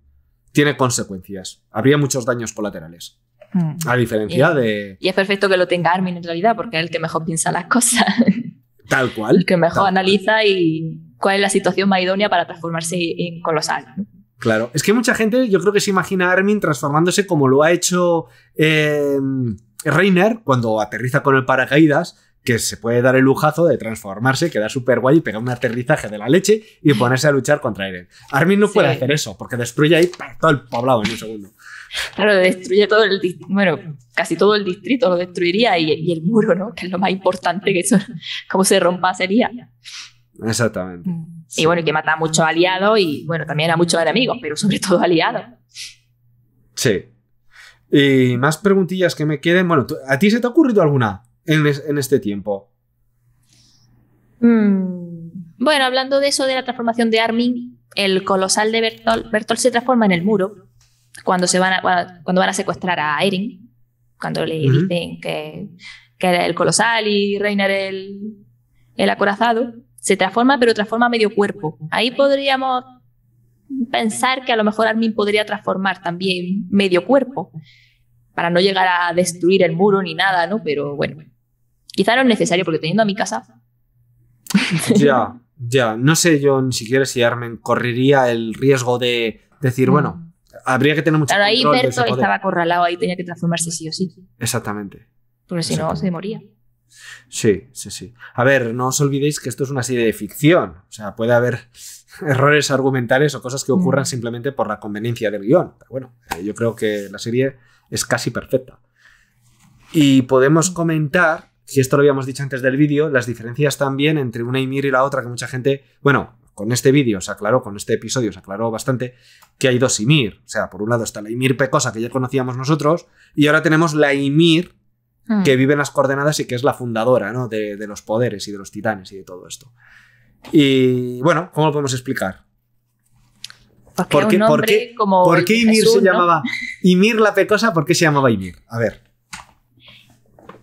tiene consecuencias. Habría muchos daños colaterales. Hmm. A diferencia de. Y es perfecto que lo tenga Armin en realidad, porque es el que mejor piensa las cosas. Tal cual. El que mejor analiza y cuál es la situación más idónea para transformarse en colosal. Claro, es que mucha gente yo creo que se imagina a Armin transformándose como lo ha hecho eh, Reiner cuando aterriza con el paracaídas, que se puede dar el lujazo de transformarse, quedar súper guay y pegar un aterrizaje de la leche y ponerse a luchar contra Eren. Armin no puede hacer eso, porque destruye ahí todo el poblado en un segundo. Claro, destruye todo el bueno, casi todo el distrito lo destruiría y, el muro, ¿no? Que es lo más importante que eso, como se rompa sería. Exactamente. Mm. Y bueno, bueno, que mata a muchos aliados y bueno, también a muchos enemigos, pero sobre todo aliados. Sí. Y más preguntillas que me queden. Bueno, ¿a ti se te ha ocurrido alguna? en, este tiempo? Mm. Bueno, hablando de eso, de la transformación de Armin, el colosal de Bertol, Bertol se transforma en el muro cuando, se van a, cuando van a secuestrar a Eren, cuando le dicen que, que era el colosal y reinar el, el acorazado, se transforma, pero transforma medio cuerpo. Ahí podríamos pensar que a lo mejor Armin podría transformar también medio cuerpo para no llegar a destruir el muro ni nada, ¿no? Pero bueno, Quizá no es necesario porque teniendo a mi casa. Ya, ya. No sé yo ni siquiera si Armen correría el riesgo de decir, bueno, mm. habría que tener mucho Claro, ahí Berto estaba acorralado, ahí tenía que transformarse sí o sí. Exactamente. Porque si no, se moría. Sí, sí, sí. A ver, no os olvidéis que esto es una serie de ficción. O sea, puede haber errores argumentales o cosas que mm. ocurran simplemente por la conveniencia del guión. Pero bueno, eh, yo creo que la serie es casi perfecta. Y podemos comentar si esto lo habíamos dicho antes del vídeo, las diferencias también entre una Ymir y la otra, que mucha gente, bueno, con este vídeo se aclaró, con este episodio se aclaró bastante, que hay dos Ymir, O sea, por un lado está la Ymir pecosa que ya conocíamos nosotros, y ahora tenemos la Ymir mm. que vive en las coordenadas y que es la fundadora ¿no? de, los poderes y de los titanes y de todo esto. Y bueno, ¿cómo lo podemos explicar? ¿Por qué, ¿por qué, Ymir se llamaba Ymir la pecosa? ¿Por qué se llamaba Ymir? A ver.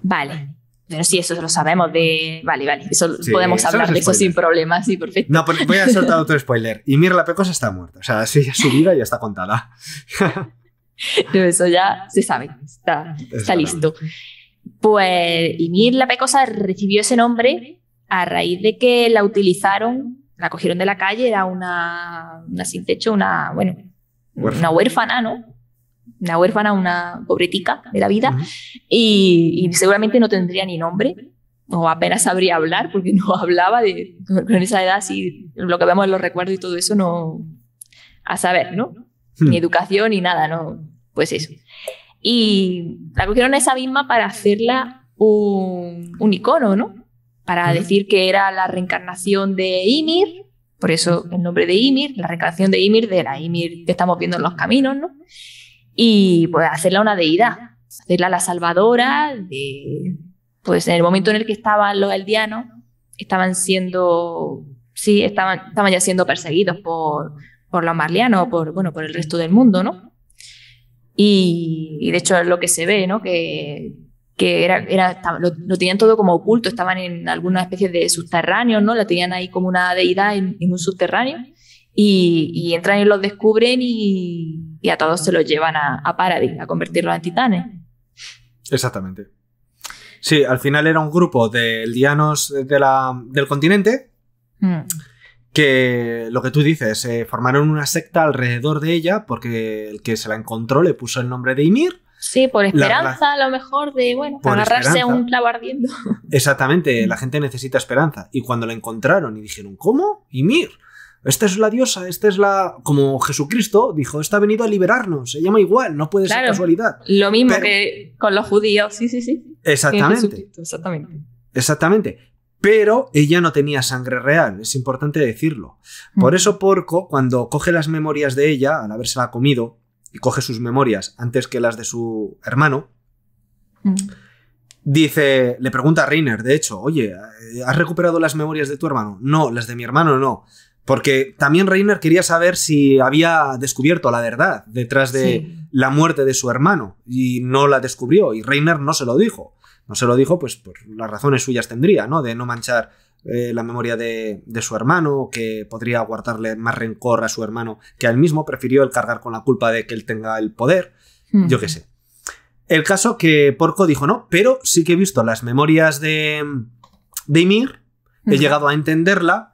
Vale. Pero sí, eso lo sabemos de... Vale, vale, eso podemos hablar de eso sin problemas, sí, perfecto. No, voy a soltar otro spoiler. Y la Pecosa está muerta. O sea, su vida ya está contada. eso ya se sabe, está, listo. Pues y la Pecosa recibió ese nombre a raíz de que la utilizaron, la cogieron de la calle, era una, una sin techo, una, bueno, una huérfana, ¿no? una huérfana, una pobretica de la vida, y, seguramente no tendría ni nombre, o apenas sabría hablar, porque no hablaba de, con esa edad, si lo que vemos en los recuerdos y todo eso, no, a saber, ¿no? Hmm. Ni educación ni nada, ¿no? Pues eso. Y la cogieron a esa misma para hacerla un, icono, ¿no? Para decir que era la reencarnación de Ymir, por eso el nombre de Ymir, la reencarnación de Ymir, de la Ymir que estamos viendo en los caminos, ¿no? y pues hacerla una deidad, hacerla la salvadora de, pues en el momento en el que estaban los aldeanos, estaban siendo, sí, estaban, estaban ya siendo perseguidos por, por los marlianos, por, bueno, por el resto del mundo, ¿no? Y, de hecho es lo que se ve, ¿no? Que, era, lo, tenían todo como oculto, estaban en alguna especie de subterráneo, ¿no? La tenían ahí como una deidad en un subterráneo y, entran y los descubren y, a todos se los llevan a, Paradis, a convertirlos en titanes. Exactamente. Sí, al final era un grupo de dianos del continente hmm. que, lo que tú dices, se eh, formaron una secta alrededor de ella porque el que se la encontró le puso el nombre de Ymir. Sí, por esperanza, a lo mejor, de agarrarse a un clavardiendo. Exactamente, la gente necesita esperanza. Y cuando la encontraron y dijeron, ¿cómo? Ymir esta es la diosa, esta es la. Como Jesucristo dijo, está venido a liberarnos, se llama igual, no puede ser casualidad. Lo mismo que con los judíos, sí, sí, sí. Exactamente. Exactamente. Exactamente. Pero ella no tenía sangre real, es importante decirlo. Mm. Por eso Porco, cuando coge las memorias de ella, al habérsela comido, y coge sus memorias antes que las de su hermano, mm. dice, le pregunta a Reiner, de hecho, oye, ¿has recuperado las memorias de tu hermano? No, las de mi hermano no. Porque también Reiner quería saber si había descubierto la verdad detrás de la muerte de su hermano y no la descubrió y Reiner no se lo dijo. No se lo dijo, pues por las razones suyas tendría, ¿no? De no manchar eh, la memoria de, su hermano, que podría guardarle más rencor a su hermano que a él mismo, prefirió el cargar con la culpa de que él tenga el poder, yo qué sé. El caso que Porco dijo no, pero sí que he visto las memorias de, Ymir, he llegado a entenderla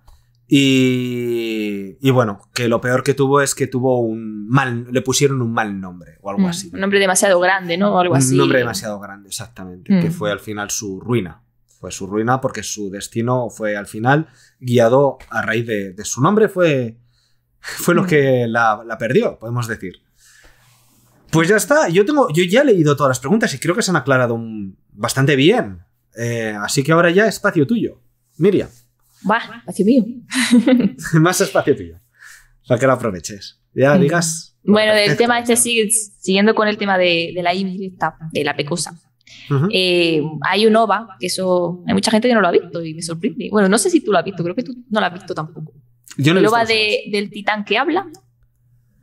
y, bueno, que lo peor que tuvo es que tuvo un mal, le pusieron un mal nombre o algo mm, así. Un nombre demasiado grande, ¿no? algo así. Un nombre demasiado grande, exactamente, que mm. fue al final su ruina. Fue su ruina porque su destino fue al final guiado a raíz de, su nombre, fue, fue lo mm. que la, perdió, podemos decir. Pues ya está, yo, tengo, yo ya he leído todas las preguntas y creo que se han aclarado bastante bien. Eh, así que ahora ya espacio tuyo, Miriam va, espacio mío. Más espacio tuyo, para que lo aproveches. Ya digas. Bueno, el tema este, sigue, siguiendo con el tema de, la IMI, de la pecosa. Eh, hay un OVA, que eso hay mucha gente que no lo ha visto y me sorprende. Bueno, no sé si tú lo has visto, creo que tú no lo has visto tampoco. Yo no el OVA del titán que habla,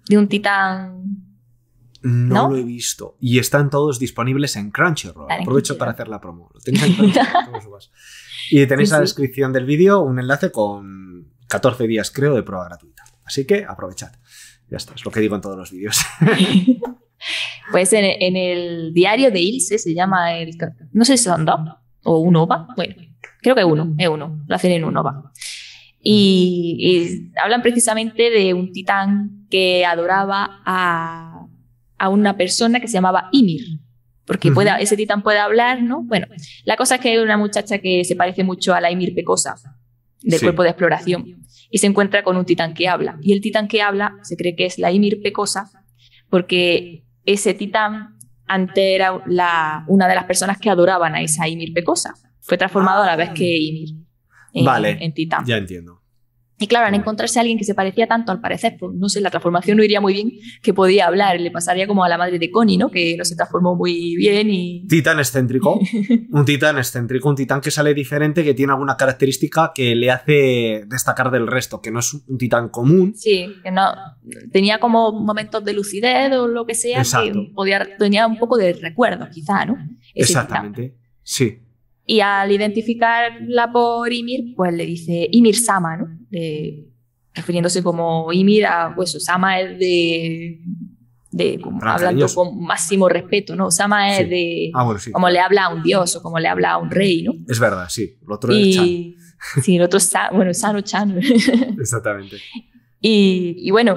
de un titán no, lo he visto. Y están todos disponibles en Crunchyroll. Aprovecho para hacer la promo. y tenéis en la descripción del vídeo un enlace con 14 días, creo, de prueba gratuita. Así que aprovechad. Ya está, es lo que digo en todos los vídeos. pues en, el diario de Ilse se llama el. No sé si son dos o un OVA. Bueno, creo que uno, es uno. Lo hacen en uno y hablan precisamente de un titán que adoraba a a una persona que se llamaba Ymir, porque ese titán puede hablar, ¿no? Bueno, la cosa es que hay una muchacha que se parece mucho a la Ymir Pecosa, del cuerpo de exploración, y se encuentra con un titán que habla. Y el titán que habla se cree que es la Ymir Pecosa, porque ese titán antes era una de las personas que adoraban a esa Ymir Pecosa. Fue transformado a la vez ah. que Ymir en, vale, en titán. Ya entiendo. Y claro, al encontrarse a alguien que se parecía tanto, al parecer, pues no sé, la transformación no iría muy bien, que podía hablar, le pasaría como a la madre de Connie, ¿no? Que no se transformó muy bien y... Titán excéntrico, un titán excéntrico, un titán que sale diferente, que tiene alguna característica que le hace destacar del resto, que no es un titán común. Sí, que no, tenía como momentos de lucidez o lo que sea, que podía, tenía un poco de recuerdo quizá, ¿no? Exactamente, sí. Y al identificarla por Ymir, pues le dice Ymir Sama, ¿no? refiriéndose como Ymir a, pues Sama es de, de hablando con máximo respeto, ¿no? Sama es de ah, como le habla a un dios o como le habla a un rey, ¿no? Es verdad, sí. El otro es Chan. Sí, el otro es bueno, Sano Chan. Exactamente. Y, y bueno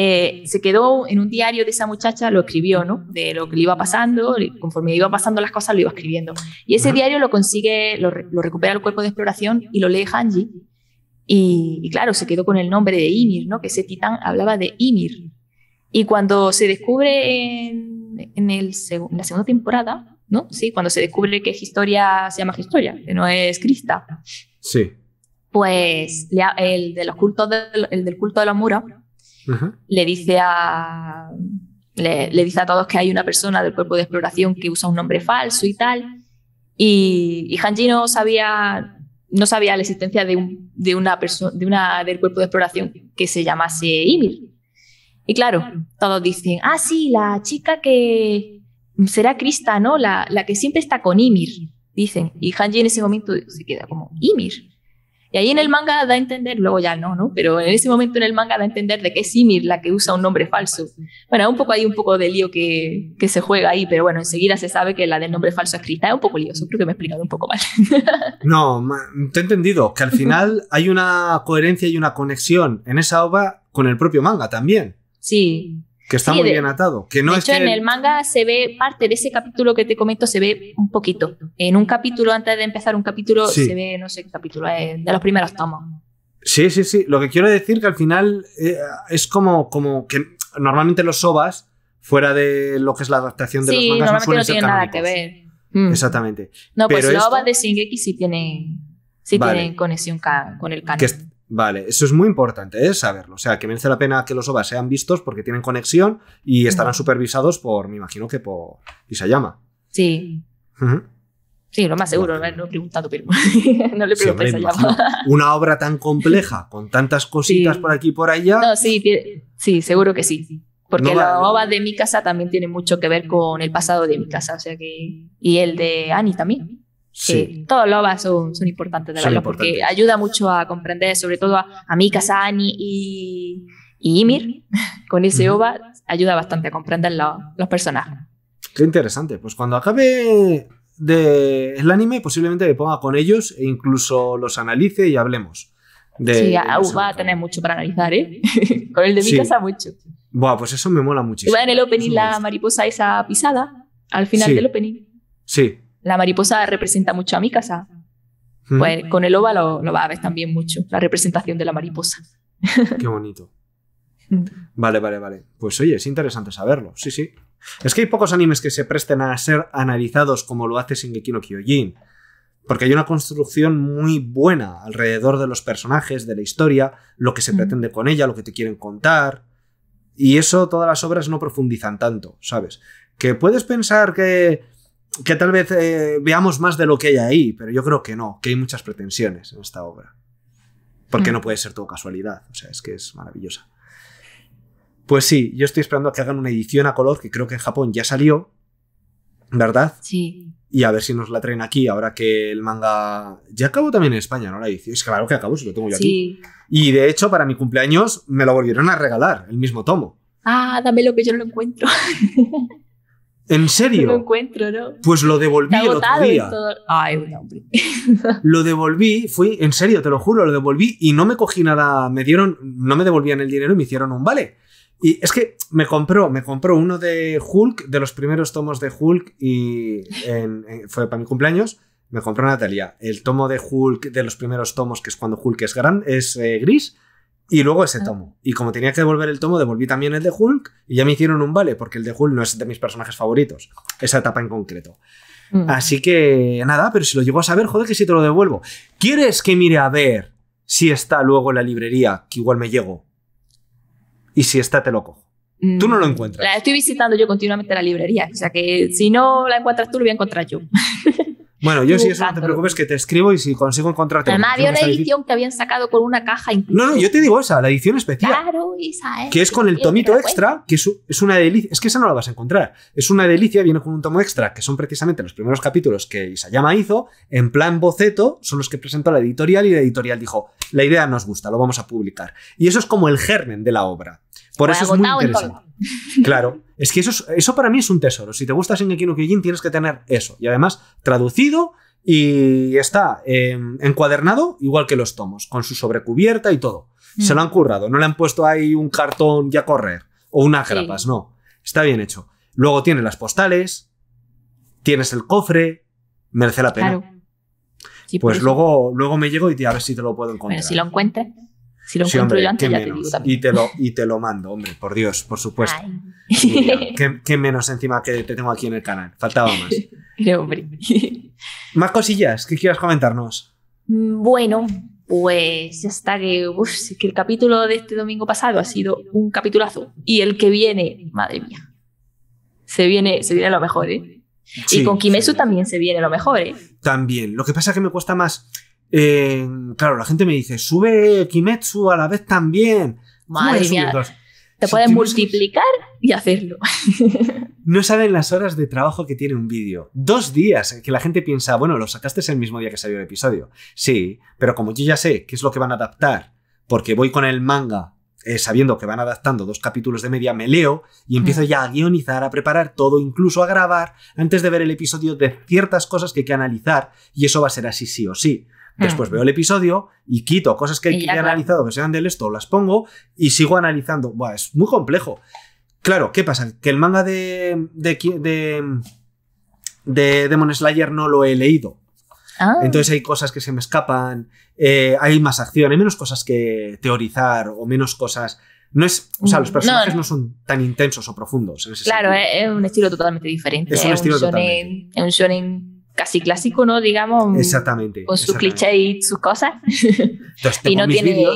eh, se quedó en un diario de esa muchacha, lo escribió, ¿no? De lo que le iba pasando, conforme iba pasando las cosas, lo iba escribiendo. Y ese diario lo consigue, lo, recupera el cuerpo de exploración y lo lee Hanji. Y, claro, se quedó con el nombre de Ymir, ¿no? Que ese titán hablaba de Ymir. Y cuando se descubre en, el, la segunda temporada, ¿no? Sí, cuando se descubre que Historia se llama Historia, que no es Crista. Sí. Pues el, de los cultos del culto de la muros le dice a le, dice a todos que hay una persona del cuerpo de exploración que usa un nombre falso y tal. Y, y Hanji no sabía, no sabía la existencia de, una de una, del cuerpo de exploración que se llamase Ymir. Y claro, todos dicen, ah, sí, la chica que será Krista, ¿no? La, la que siempre está con Ymir, dicen. Y Hanji en ese momento se queda como, Ymir. Y ahí en el manga da a entender, luego ya no, ¿no? Pero en ese momento en el manga da a entender de que es Simir la que usa un nombre falso. Bueno, un poco hay un poco de lío que, que se juega ahí, pero bueno, enseguida se sabe que la del nombre falso escrita es un poco lioso, creo que me he explicado un poco mal. No, te he entendido, que al final hay una coherencia y una conexión en esa obra con el propio manga también. Sí, que está muy bien atado. Que no de hecho, en el manga se ve parte de ese capítulo que te comento, se ve un poquito. En un capítulo, antes de empezar un capítulo, se ve, no sé qué capítulo, eh, de los primeros tomos. Sí, sí, sí. Lo que quiero decir que al final eh, es como, como que normalmente los sobas, fuera de lo que es la adaptación de los mangas, normalmente no, tienen nada que ver. Mm. Exactamente. No, pues los obas de Singeki sí tienen, sí tienen conexión con el canon. Vale, eso es muy importante ¿eh? saberlo. O sea, que merece la pena que los OVAs sean vistos porque tienen conexión y estarán supervisados por, me imagino que por Isayama. Sí. Sí, lo más seguro, no, he preguntado, pero no le pregunté Isayama Una obra tan compleja, con tantas cositas por aquí y por allá. No, sí, sí, seguro que sí. Porque la obra de mi casa también tiene mucho que ver con el pasado de mi casa, o sea que. Y el de Ani también. Sí. todos los OVA son, importantes, de porque ayuda mucho a comprender, sobre todo a, a Mika, y, y Ymir. Con ese OVA ayuda bastante a comprender los personajes. Qué interesante. Pues cuando acabe de el anime, posiblemente me ponga con ellos e incluso los analice y hablemos. De, sí, de va a tener mucho para analizar, ¿eh? con el de mi mucho. Buah, pues eso me mola muchísimo. Y va en el opening la mariposa esa pisada, al final del opening. Sí, la mariposa representa mucho a mi casa. Hmm. Pues con el ova lo, va a ver también mucho, la representación de la mariposa. Qué bonito. Vale, vale, vale. Pues oye, es interesante saberlo. Sí, sí. Es que hay pocos animes que se presten a ser analizados como lo hace Shingeki no Kyojin. Porque hay una construcción muy buena alrededor de los personajes, de la historia, lo que se pretende con ella, lo que te quieren contar. Y eso todas las obras no profundizan tanto, ¿sabes? Que puedes pensar que que tal vez eh, veamos más de lo que hay ahí, pero yo creo que no, que hay muchas pretensiones en esta obra. Porque mm. no puede ser todo casualidad, o sea, es que es maravillosa. Pues sí, yo estoy esperando a que hagan una edición a color, que creo que en Japón ya salió, ¿verdad? Sí. Y a ver si nos la traen aquí, ahora que el manga. Ya acabó también en España, ¿no? La edición. Es claro que acabó, si lo tengo yo sí. aquí. Y de hecho, para mi cumpleaños me lo volvieron a regalar, el mismo tomo. Ah, dame lo que yo no lo encuentro. ¿En serio? lo encuentro, ¿no? Pues lo devolví el otro día. Ay, lo devolví, fui, en serio, te lo juro, lo devolví y no me cogí nada, me dieron, no me devolvían el dinero y me hicieron un vale. Y es que me compró, me compró uno de Hulk, de los primeros tomos de Hulk y eh, fue para mi cumpleaños, me compró Natalia el tomo de Hulk, de los primeros tomos, que es cuando Hulk es gran, es eh, gris y luego ese ah. tomo. Y como tenía que devolver el tomo, devolví también el de Hulk y ya me hicieron un vale, porque el de Hulk no es de mis personajes favoritos, esa etapa en concreto. Mm. Así que nada, pero si lo llevo a saber, joder, que si te lo devuelvo. ¿Quieres que mire a ver si está luego en la librería, que igual me llego? Y si está, te lo cojo. Tú no lo mm. encuentras. estoy visitando yo continuamente la librería, o sea que si no la encuentras tú, lo voy a encontrar yo. Bueno, yo sí, eso no te preocupes, que te escribo y si consigo encontrarte. Además, había una edición que habían sacado con una caja No, no, yo te digo esa, la edición especial. Claro, Isa Que es con el tomito extra, que es, es una delicia. Es que esa no la vas a encontrar. Es una delicia, viene con un tomo extra, que son precisamente los primeros capítulos que Isayama hizo, en plan boceto, son los que presentó la editorial y la editorial dijo: La idea nos gusta, lo vamos a publicar. Y eso es como el germen de la obra. Por eso es muy interesante. Claro, es que eso, eso para mí es un tesoro. Si te gusta Shingeki no tienes que tener eso. Y además traducido y está em, encuadernado igual que los tomos, con su sobrecubierta y todo. Mm. Se lo han currado, no le han puesto ahí un cartón ya correr o unas grapas, no. Está bien hecho. Luego tiene las postales, tienes el cofre, merece la pena. Claro. pues luego, luego me llego y a ver si te lo puedo encontrar. si lo encuentres. Si lo encuentro ya te digo Y te, lo, mando, hombre, por Dios, por supuesto. ¿qué, menos encima que te tengo aquí en el canal? Faltaba más. hombre. Más cosillas que quieras comentarnos. Mm, bueno, pues ya está que, que el capítulo de este domingo pasado ha sido un capitulazo. Y el que viene, madre mía. Se viene, se viene lo mejor, ¿eh? y con Kimetsu también se viene lo mejor, ¿eh? También. Lo que pasa es que me cuesta más claro, la gente me dice, sube Kimetsu a la vez también. Madre mía. Te pueden multiplicar y hacerlo. no saben las horas de trabajo que tiene un vídeo. Dos días, eh, que la gente piensa, bueno, lo sacaste el mismo día que salió el episodio. Sí, pero como yo ya sé qué es lo que van a adaptar, porque voy con el manga eh, sabiendo que van adaptando dos capítulos de media, me leo y empiezo ya a guionizar, a preparar todo, incluso a grabar, antes de ver el episodio de ciertas cosas que hay que analizar, y eso va a ser así sí o sí. Hmm. Después veo el episodio y quito cosas que, he analizado que sean del esto, las pongo y sigo analizando. Buah, es muy complejo. Claro, ¿qué pasa? Que el manga de, de, de, Demon Slayer no lo he leído. Ah. Entonces hay cosas que se me escapan, eh, hay más acción, hay menos cosas que teorizar o menos cosas no es, o sea, los personajes no, son tan intensos o profundos. claro, eh, es un estilo totalmente diferente. Es un eh, Es un shonen casi clásico, ¿no? Digamos. Mm, exactamente. Con sus clichés y sus cosas. y no tiene,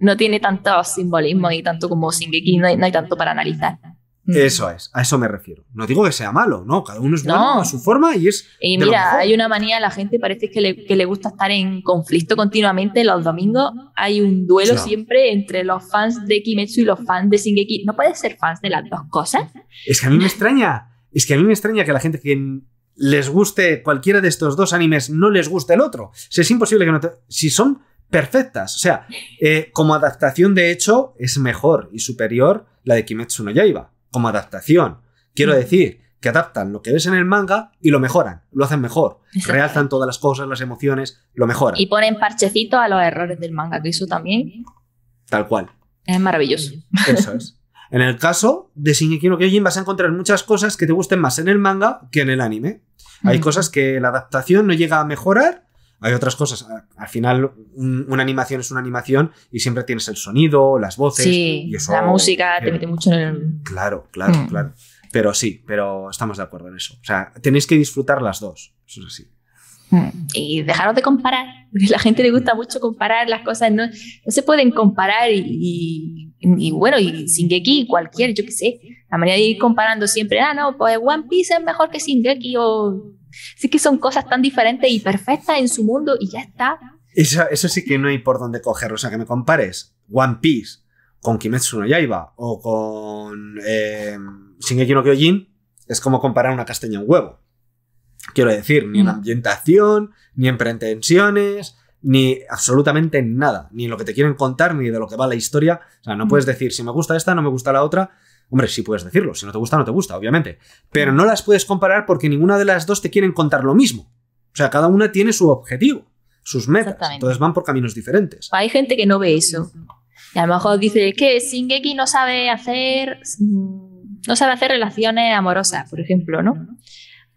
no tiene tanto simbolismo y tanto como Singeki, no hay, tanto para analizar. Mm. Eso es, a eso me refiero. No digo que sea malo, ¿no? Cada uno es bueno a su forma y es. Y mira, hay una manía, la gente parece que le, que le, gusta estar en conflicto continuamente. Los domingos hay un duelo siempre entre los fans de Kimetsu y los fans de Singeki. ¿No puedes ser fans de las dos cosas? Es que a mí me extraña. Es que a mí me extraña que la gente que les guste cualquiera de estos dos animes, no les guste el otro. Si es imposible que no Si son perfectas. O sea, eh, como adaptación, de hecho, es mejor y superior la de Kimetsu no Yaiba. Como adaptación. Quiero decir que adaptan lo que ves en el manga y lo mejoran, lo hacen mejor. Realzan todas las cosas, las emociones, lo mejoran. Y ponen parchecito a los errores del manga, que eso también. Tal cual. Es maravilloso. Eso es. En el caso de Shingeki no Kyojin vas a encontrar muchas cosas que te gusten más en el manga que en el anime. Hay mm. cosas que la adaptación no llega a mejorar, hay otras cosas. Al final, una animación es una animación y siempre tienes el sonido, las voces. la música te mete mucho en el. Claro, claro, mm. claro. Pero sí, pero estamos de acuerdo en eso. O sea, tenéis que disfrutar las dos. Mm. Y dejaros de comparar, la gente le gusta mucho comparar las cosas, no, se pueden comparar y y bueno, y Shingeki, cualquier, yo qué sé, la manera de ir comparando siempre, ah, no, pues One Piece es mejor que Shingeki, o... Sí que son cosas tan diferentes y perfectas en su mundo y ya está. Eso, sí que no hay por dónde cogerlo, o sea, que me compares One Piece con Kimetsu no Yaiba o con eh, Shingeki no Kyojin, es como comparar una castaña a un huevo. Quiero decir, ni en mm. ambientación, ni en pretensiones, ni absolutamente nada, ni en lo que te quieren contar, ni de lo que va la historia. O sea, no puedes mm. decir si me gusta esta, no me gusta la otra. Hombre, sí puedes decirlo, si no te gusta, no te gusta, obviamente. Pero mm. no las puedes comparar porque ninguna de las dos te quieren contar lo mismo. O sea, cada una tiene su objetivo, sus metas. Entonces van por caminos diferentes. Hay gente que no ve eso. Y a lo mejor dice que Singeki no sabe hacer. Mm, no sabe hacer relaciones amorosas, por ejemplo, ¿no?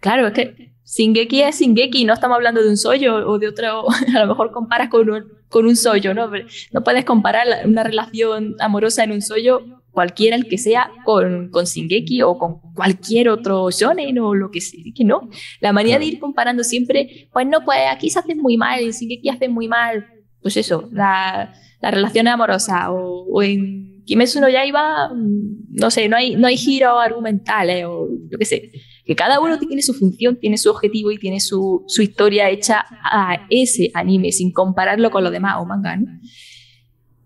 Claro, es que Singeki es Singeki, no estamos hablando de un soyo o de otro, a lo mejor comparas con un, con ¿no? no puedes comparar una relación amorosa en un soyo, cualquiera el que sea, con, con Singeki o con cualquier otro shonen o lo que sea, que no. La manera de ir comparando siempre, pues no, puede. aquí se hace muy mal, en Singeki hace muy mal, pues eso, la, relación amorosa o, en Kimetsu no Yaiba, mm, no sé, no hay, no hay giro argumental eh, o lo que sé que cada uno tiene su función, tiene su objetivo y tiene su, historia hecha a ese anime, sin compararlo con los demás o manga,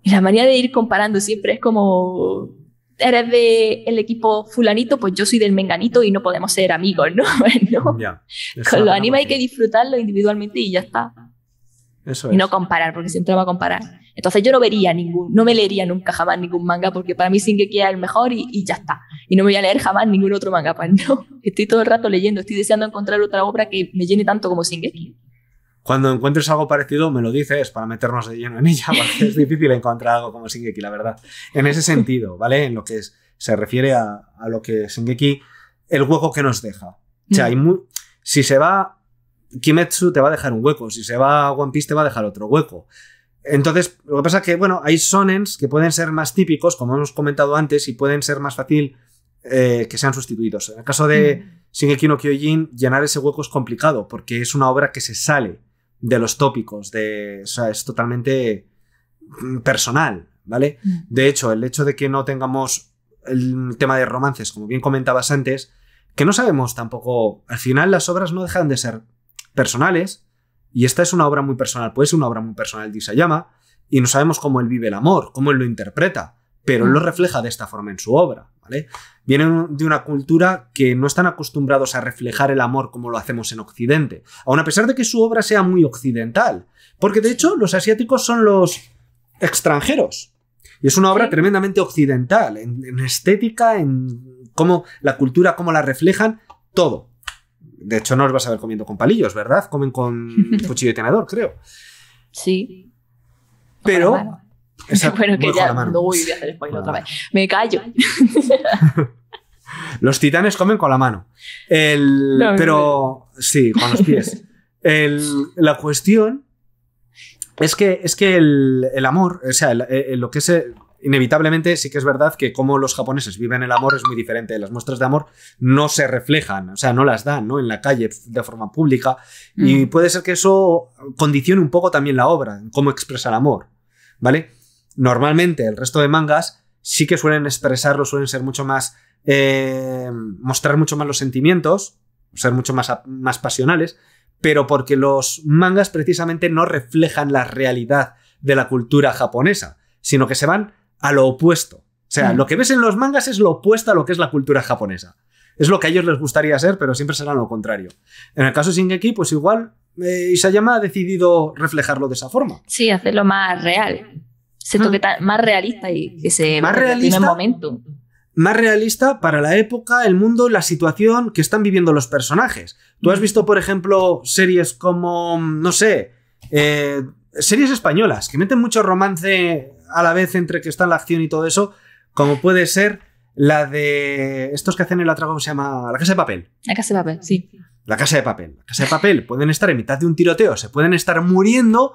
Y la manera de ir comparando siempre es como, eres del el equipo fulanito, pues yo soy del menganito y no podemos ser amigos, ¿no? con los animes hay que disfrutarlo individualmente y ya está. Y no comparar, porque siempre va a comparar. Entonces yo no vería ningún, no me leería nunca jamás ningún manga porque para mí Shingeki es el mejor y, ya está. Y no me voy a leer jamás ningún otro manga, para pues, no. Estoy todo el rato leyendo, estoy deseando encontrar otra obra que me llene tanto como Shingeki. Cuando encuentres algo parecido, me lo dices para meternos de lleno en ella, porque es difícil encontrar algo como Shingeki, la verdad. En ese sentido, ¿vale? En lo que se refiere a, lo que Shingeki, el hueco que nos deja. O sea, mm. hay muy, si se va Kimetsu te va a dejar un hueco, si se va One Piece te va a dejar otro hueco. Entonces, lo que pasa es que, bueno, hay sonens que pueden ser más típicos, como hemos comentado antes, y pueden ser más fácil eh, que sean sustituidos. En el caso de sin mm. Shingeki no Kyojin, llenar ese hueco es complicado, porque es una obra que se sale de los tópicos, de, o sea, es totalmente mm, personal, ¿vale? Mm. De hecho, el hecho de que no tengamos el tema de romances, como bien comentabas antes, que no sabemos tampoco, al final las obras no dejan de ser personales, y esta es una obra muy personal, pues ser una obra muy personal de Isayama, y no sabemos cómo él vive el amor, cómo él lo interpreta, pero él lo mm. refleja de esta forma en su obra, ¿vale? Vienen de una cultura que no están acostumbrados a reflejar el amor como lo hacemos en Occidente, aun a pesar de que su obra sea muy occidental, porque de hecho los asiáticos son los extranjeros, y es una obra tremendamente occidental, en, en estética, en cómo la cultura, cómo la reflejan, todo de hecho, no los vas a ver comiendo con palillos, ¿verdad? Comen con cuchillo y tenedor, creo. Sí. Pero. Bueno, que ya. No voy a hacer spoiler otra vez. Me callo. los titanes comen con la mano. pero. Sí, con los pies. la cuestión es que, es que el, amor, o sea, lo que es inevitablemente sí que es verdad que como los japoneses viven el amor es muy diferente. Las muestras de amor no se reflejan, o sea, no las dan, ¿no? En la calle de forma pública. Y mm. puede ser que eso condicione un poco también la obra, cómo expresa el amor, ¿vale? Normalmente el resto de mangas sí que suelen expresarlo, suelen ser mucho más... Eh, mostrar mucho más los sentimientos, ser mucho más, más pasionales, pero porque los mangas precisamente no reflejan la realidad de la cultura japonesa, sino que se van a lo opuesto. O sea, mm. lo que ves en los mangas es lo opuesto a lo que es la cultura japonesa. Es lo que a ellos les gustaría ser, pero siempre será lo contrario. En el caso de Shingeki, pues igual eh, Isayama ha decidido reflejarlo de esa forma. Sí, hacerlo más real. Se toque mm. más realista y que se más realista, momento. Más realista para la época, el mundo, la situación que están viviendo los personajes. Tú has mm. visto, por ejemplo, series como, no sé, eh, series españolas que meten mucho romance a la vez entre que está en la acción y todo eso, como puede ser la de estos que hacen el atragón se llama La Casa de Papel. La Casa de Papel, sí. La Casa de Papel. La Casa de Papel. Pueden estar en mitad de un tiroteo, se pueden estar muriendo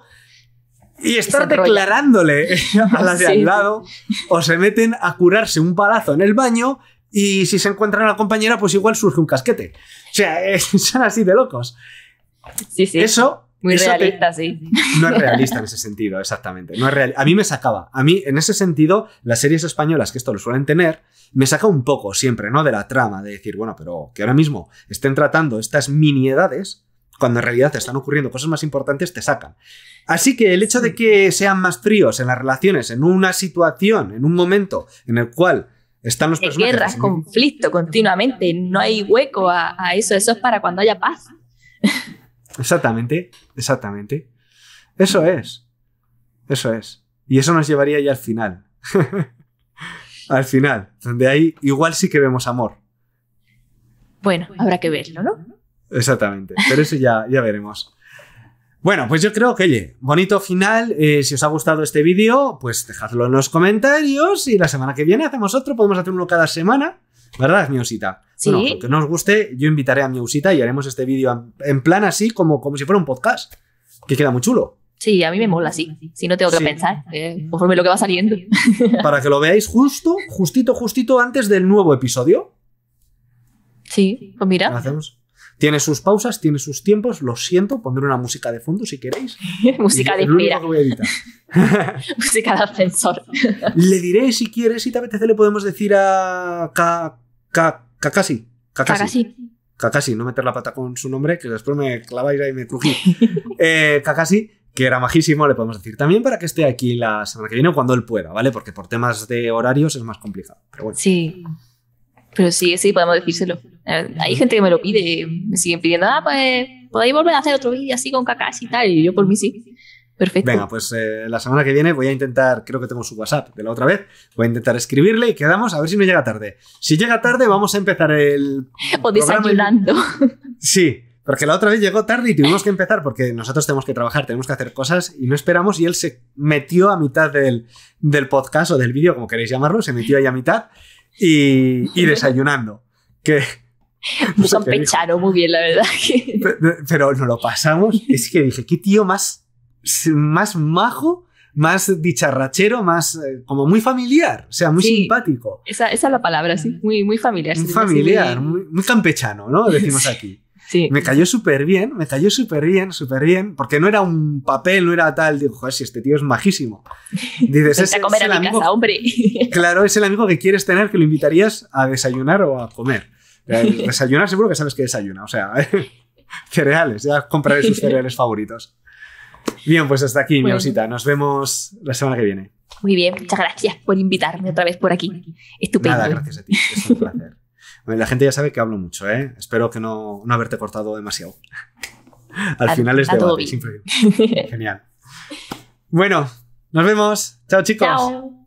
y estar declarándole a las de al lado o se meten a curarse un palazo en el baño y si se encuentran a la compañera, pues igual surge un casquete. O sea, son así de locos. Sí, sí. Eso muy realista, sí. No es realista en ese sentido, exactamente. No es real... A mí me sacaba. A mí, en ese sentido, las series españolas, que esto lo suelen tener, me saca un poco siempre, ¿no? De la trama, de decir, bueno, pero que ahora mismo estén tratando estas miniedades, cuando en realidad están ocurriendo cosas más importantes, te sacan. Así que el hecho de que sean más fríos en las relaciones, en una situación, en un momento en el cual están los personajes... Guerras, conflicto continuamente, no hay hueco a, a eso, eso es para cuando haya paz. Exactamente. Exactamente. Eso es. Eso es. Y eso nos llevaría ya al final. al final, donde ahí igual sí que vemos amor. Bueno, habrá que verlo, ¿no? Exactamente, pero eso ya, ya veremos. Bueno, pues yo creo que, oye, bonito final. Eh, si os ha gustado este vídeo, pues dejadlo en los comentarios y la semana que viene hacemos otro. Podemos hacer uno cada semana. ¿Verdad, mi osita? Bueno, aunque no os guste, yo invitaré a Miusita y haremos este vídeo en plan así, como, como si fuera un podcast, que queda muy chulo. Sí, a mí me mola, así. Si no tengo que pensar, eh, conforme lo que va saliendo. Para que lo veáis justo, justito, justito antes del nuevo episodio. Sí, pues mira. Hacemos. Tiene sus pausas, tiene sus tiempos, lo siento, pondré una música de fondo si queréis. música de inspira. música de ascensor. le diré si quieres, si te apetece, le podemos decir a Kakashi Kakashi Kakashi no meter la pata con su nombre, que después me claváis ahí y me crují. eh, Kakasi, que era majísimo, le podemos decir. También para que esté aquí la semana que viene cuando él pueda, ¿vale? Porque por temas de horarios es más complicado. Pero bueno. Sí. Pero sí, sí, podemos decírselo. Eh, hay gente que me lo pide, me siguen pidiendo, ah, pues podéis volver a hacer otro vídeo así con Kakashi y tal, y yo por mí sí. Perfecto. Venga, pues eh, la semana que viene voy a intentar, creo que tengo su WhatsApp de la otra vez, voy a intentar escribirle y quedamos a ver si no llega tarde. Si llega tarde, vamos a empezar el. O desayunando. Sí. Porque la otra vez llegó tarde y tuvimos que empezar porque nosotros tenemos que trabajar, tenemos que hacer cosas y no esperamos y él se metió a mitad del, podcast o del vídeo, como queréis llamarlo, se metió ahí a mitad y, desayunando. Que, son sé muy bien, la verdad. Pero, no lo pasamos. Es que dije, qué tío más más majo, más dicharrachero, más eh, como muy familiar, o sea, muy simpático. Esa, es la palabra, sí, muy, muy familiar. Muy familiar, muy, campechano, ¿no? Decimos aquí. Sí. Me cayó súper bien, me cayó súper bien, súper bien, porque no era un papel, no era tal, digo, joder, si este tío es majísimo. Dices, es, amigo, hombre. claro, es el amigo que quieres tener, que lo invitarías a desayunar o a comer. Eh, desayunar seguro que sabes que desayuna, o sea, cereales, ya compraré sus cereales favoritos. Bien, pues hasta aquí, mi osita. Nos vemos la semana que viene. Muy bien, muchas gracias por invitarme otra vez por aquí. Estupendo. Nada, gracias a ti. Es un placer. la gente ya sabe que hablo mucho, ¿eh? Espero que no, no haberte cortado demasiado. Al final es de todo bien Genial. Bueno, nos vemos. Chao, chicos. Chao.